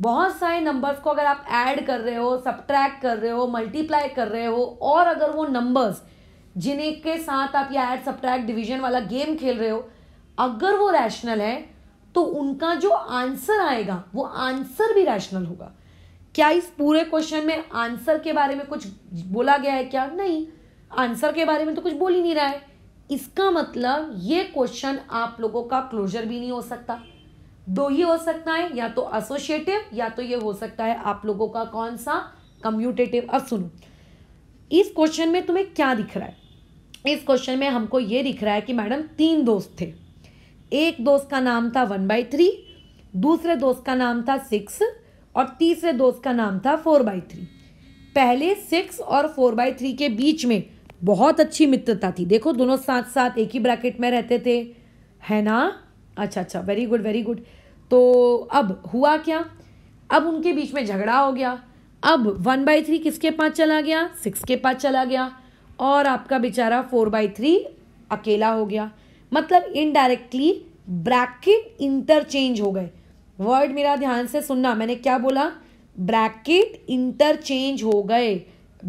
बहुत सारे नंबर्स को अगर आप ऐड कर रहे हो सब्ट्रैक कर रहे हो मल्टीप्लाई कर रहे हो और अगर वो नंबर्स जिन्हें के साथ आप ये ऐड सब्ट्रैक्ट डिवीजन वाला गेम खेल रहे हो अगर वो रैशनल है तो उनका जो आंसर आएगा वो आंसर भी रैशनल होगा क्या इस पूरे क्वेश्चन में आंसर के बारे में कुछ बोला गया है क्या नहीं आंसर के बारे में तो कुछ बोल ही नहीं रहा है इसका मतलब ये क्वेश्चन आप लोगों का क्लोजर भी नहीं हो सकता दो ही हो सकता है या तो एसोशिएटिव या तो ये हो सकता है आप लोगों का कौन सा कम्यूटेटिव अब सुनो इस क्वेश्चन में तुम्हें क्या दिख रहा है इस क्वेश्चन में हमको ये दिख रहा है कि मैडम तीन दोस्त थे एक दोस्त का नाम था वन बाई थ्री दूसरे दोस्त का नाम था सिक्स और तीसरे दोस्त का नाम था फोर बाई थ्री पहले सिक्स और फोर बाई थ्री के बीच में बहुत अच्छी मित्रता थी देखो दोनों साथ साथ एक ही ब्रैकेट में रहते थे है ना अच्छा अच्छा वेरी गुड वेरी गुड तो अब हुआ क्या अब उनके बीच में झगड़ा हो गया अब वन बाई थ्री किसके पास चला गया सिक्स के पास चला गया और आपका बेचारा फोर बाई थ्री अकेला हो गया मतलब इनडायरेक्टली ब्रैकेट इंटरचेंज हो गए वर्ड मेरा ध्यान से सुनना मैंने क्या बोला ब्रैकेट इंटरचेंज हो गए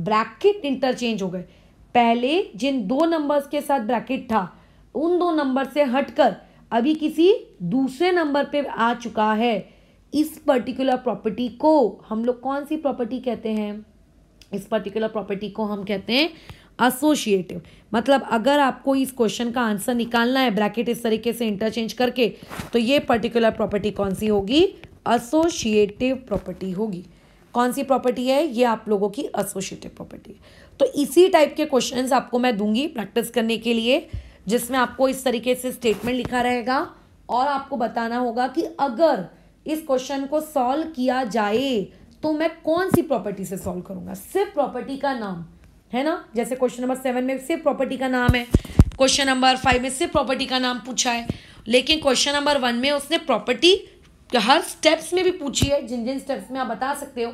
ब्रैकेट इंटरचेंज हो गए पहले जिन दो नंबर्स के साथ ब्रैकेट था उन दो नंबर से हटकर अभी किसी दूसरे नंबर पे आ चुका है इस पर्टिकुलर प्रॉपर्टी को हम लोग कौन सी प्रॉपर्टी कहते हैं इस पर्टिकुलर प्रॉपर्टी को हम कहते हैं असोशिएटिव मतलब अगर आपको इस क्वेश्चन का आंसर निकालना है ब्रैकेट इस तरीके से इंटरचेंज करके तो ये पर्टिकुलर प्रॉपर्टी कौन सी होगी असोशिएटिव प्रॉपर्टी होगी कौन सी प्रॉपर्टी है ये आप लोगों की असोशिएटिव प्रॉपर्टी है तो इसी टाइप के क्वेश्चंस आपको मैं दूंगी प्रैक्टिस करने के लिए जिसमें आपको इस तरीके से स्टेटमेंट लिखा रहेगा और आपको बताना होगा कि अगर इस क्वेश्चन को सॉल्व किया जाए तो मैं कौन सी प्रॉपर्टी से सॉल्व करूंगा सिर्फ प्रॉपर्टी का नाम है ना जैसे क्वेश्चन नंबर सेवन में सिर्फ प्रॉपर्टी का नाम है क्वेश्चन नंबर फाइव में सिर्फ प्रॉपर्टी का नाम पूछा है लेकिन क्वेश्चन नंबर वन में उसने प्रॉपर्टी हर स्टेप्स में भी पूछी है जिन जिन स्टेप्स में आप बता सकते हो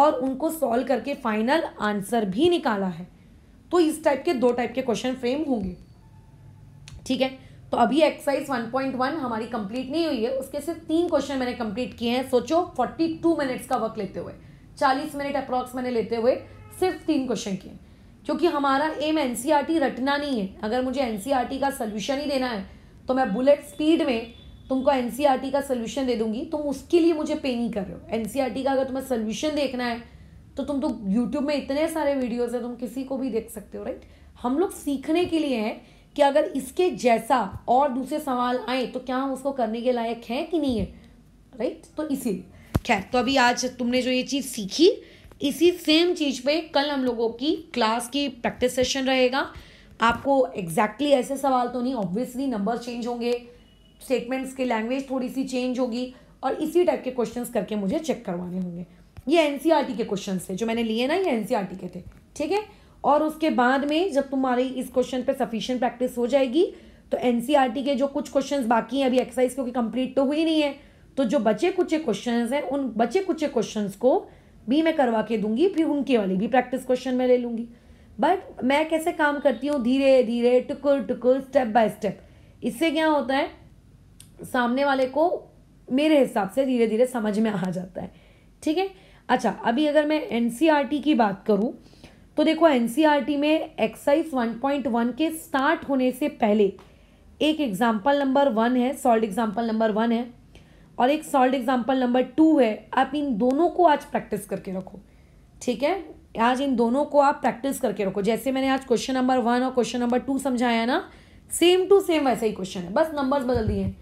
और उनको सॉल्व करके फाइनल आंसर भी निकाला है तो इस टाइप के दो टाइप के क्वेश्चन फ्रेम होंगे ठीक है तो अभी एक्सरसाइज 1.1 हमारी कंप्लीट नहीं हुई है उसके सिर्फ तीन क्वेश्चन मैंने कंप्लीट किए हैं सोचो 42 मिनट्स का वर्क लेते हुए 40 मिनट अप्रॉक्स मैंने लेते हुए सिर्फ तीन क्वेश्चन किए क्योंकि हमारा एम एन e रटना नहीं है अगर मुझे एन e का सोल्यूशन ही देना है तो मैं बुलेट स्पीड में तुमको एन e का सोल्यूशन दे दूंगी तुम उसके लिए मुझे पे नहीं कर रहे हो एन का अगर तुम्हें सोल्यूशन देखना है तो तुम तो यूट्यूब में इतने सारे वीडियोज़ हैं तुम किसी को भी देख सकते हो राइट हम लोग सीखने के लिए हैं कि अगर इसके जैसा और दूसरे सवाल आए तो क्या हम उसको करने के लायक हैं कि नहीं है राइट तो इसीलिए खैर तो अभी आज तुमने जो ये चीज़ सीखी इसी सेम चीज़ पे कल हम लोगों की क्लास की प्रैक्टिस सेशन रहेगा आपको एग्जैक्टली exactly ऐसे सवाल तो नहीं ऑब्वियसली नंबर चेंज होंगे स्टेटमेंट्स की लैंग्वेज थोड़ी सी चेंज होगी और इसी टाइप के क्वेश्चंस करके मुझे चेक करवाने होंगे ये एन e के क्वेश्चन थे जो मैंने लिए ना ये एन e के थे ठीक है और उसके बाद में जब तुम्हारी इस क्वेश्चन पर सफिशियंट प्रैक्टिस हो जाएगी तो एन e के जो कुछ क्वेश्चन बाकी हैं अभी एक्सरसाइज क्योंकि कंप्लीट तो हुई नहीं है तो जो बचे कुछ क्वेश्चन हैं उन बचे कुचे क्वेश्चन को भी मैं करवा के दूंगी फिर उनके वाली भी प्रैक्टिस क्वेश्चन में ले लूँगी बट मैं कैसे काम करती हूँ धीरे धीरे टुकुर टुकुर स्टेप बाय स्टेप इससे क्या होता है सामने वाले को मेरे हिसाब से धीरे धीरे समझ में आ जाता है ठीक है अच्छा अभी अगर मैं एन e की बात करूँ तो देखो एन e में एक्साइज 1.1 के स्टार्ट होने से पहले एक एग्जाम्पल नंबर वन है सॉल्ट एग्जाम्पल नंबर वन है और एक सॉल्ड एग्जाम्पल नंबर टू है आप इन दोनों को आज प्रैक्टिस करके रखो ठीक है आज इन दोनों को आप प्रैक्टिस करके रखो जैसे मैंने आज क्वेश्चन नंबर वन और क्वेश्चन नंबर टू समझाया ना सेम टू सेम वैसा ही क्वेश्चन है बस नंबर्स बदल दिए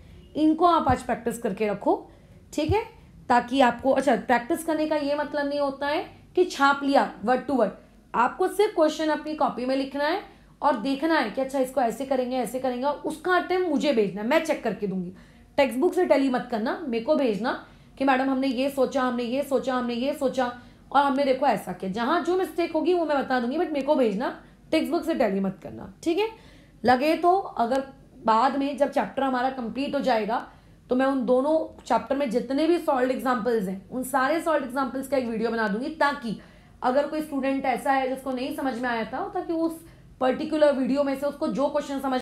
इनको आप आज प्रैक्टिस करके रखो ठीक है ताकि आपको अच्छा प्रैक्टिस करने का ये मतलब नहीं होता है कि छाप लिया वर्ड टू वर्ड आपको सिर्फ क्वेश्चन अपनी कॉपी में लिखना है और देखना है कि अच्छा इसको ऐसे करेंगे ऐसे करेंगे उसका अटेम्प मुझे भेजना है मैं चेक करके दूंगी टेक्स्ट बुक से टली मत करना मेरे को भेजना कि मैडम हमने ये सोचा हमने ये सोचा हमने ये सोचा और हमने देखो ऐसा किया जहाँ जो मिस्टेक होगी वो मैं बता दूंगी बट मेरे को भेजना टेक्स्ट बुक से टैली मत करना ठीक है लगे तो अगर बाद में जब चैप्टर हमारा कंप्लीट हो जाएगा तो मैं उन दोनों चैप्टर में जितने भी सॉल्व एग्जाम्पल्स हैं उन सारे सॉल्व एग्जाम्पल्स का एक वीडियो बना दूंगी ताकि अगर कोई स्टूडेंट ऐसा है जिसको नहीं समझ में आया था ताकि उस पर्टिकुलर वीडियो में से उसको जो क्वेश्चन समझ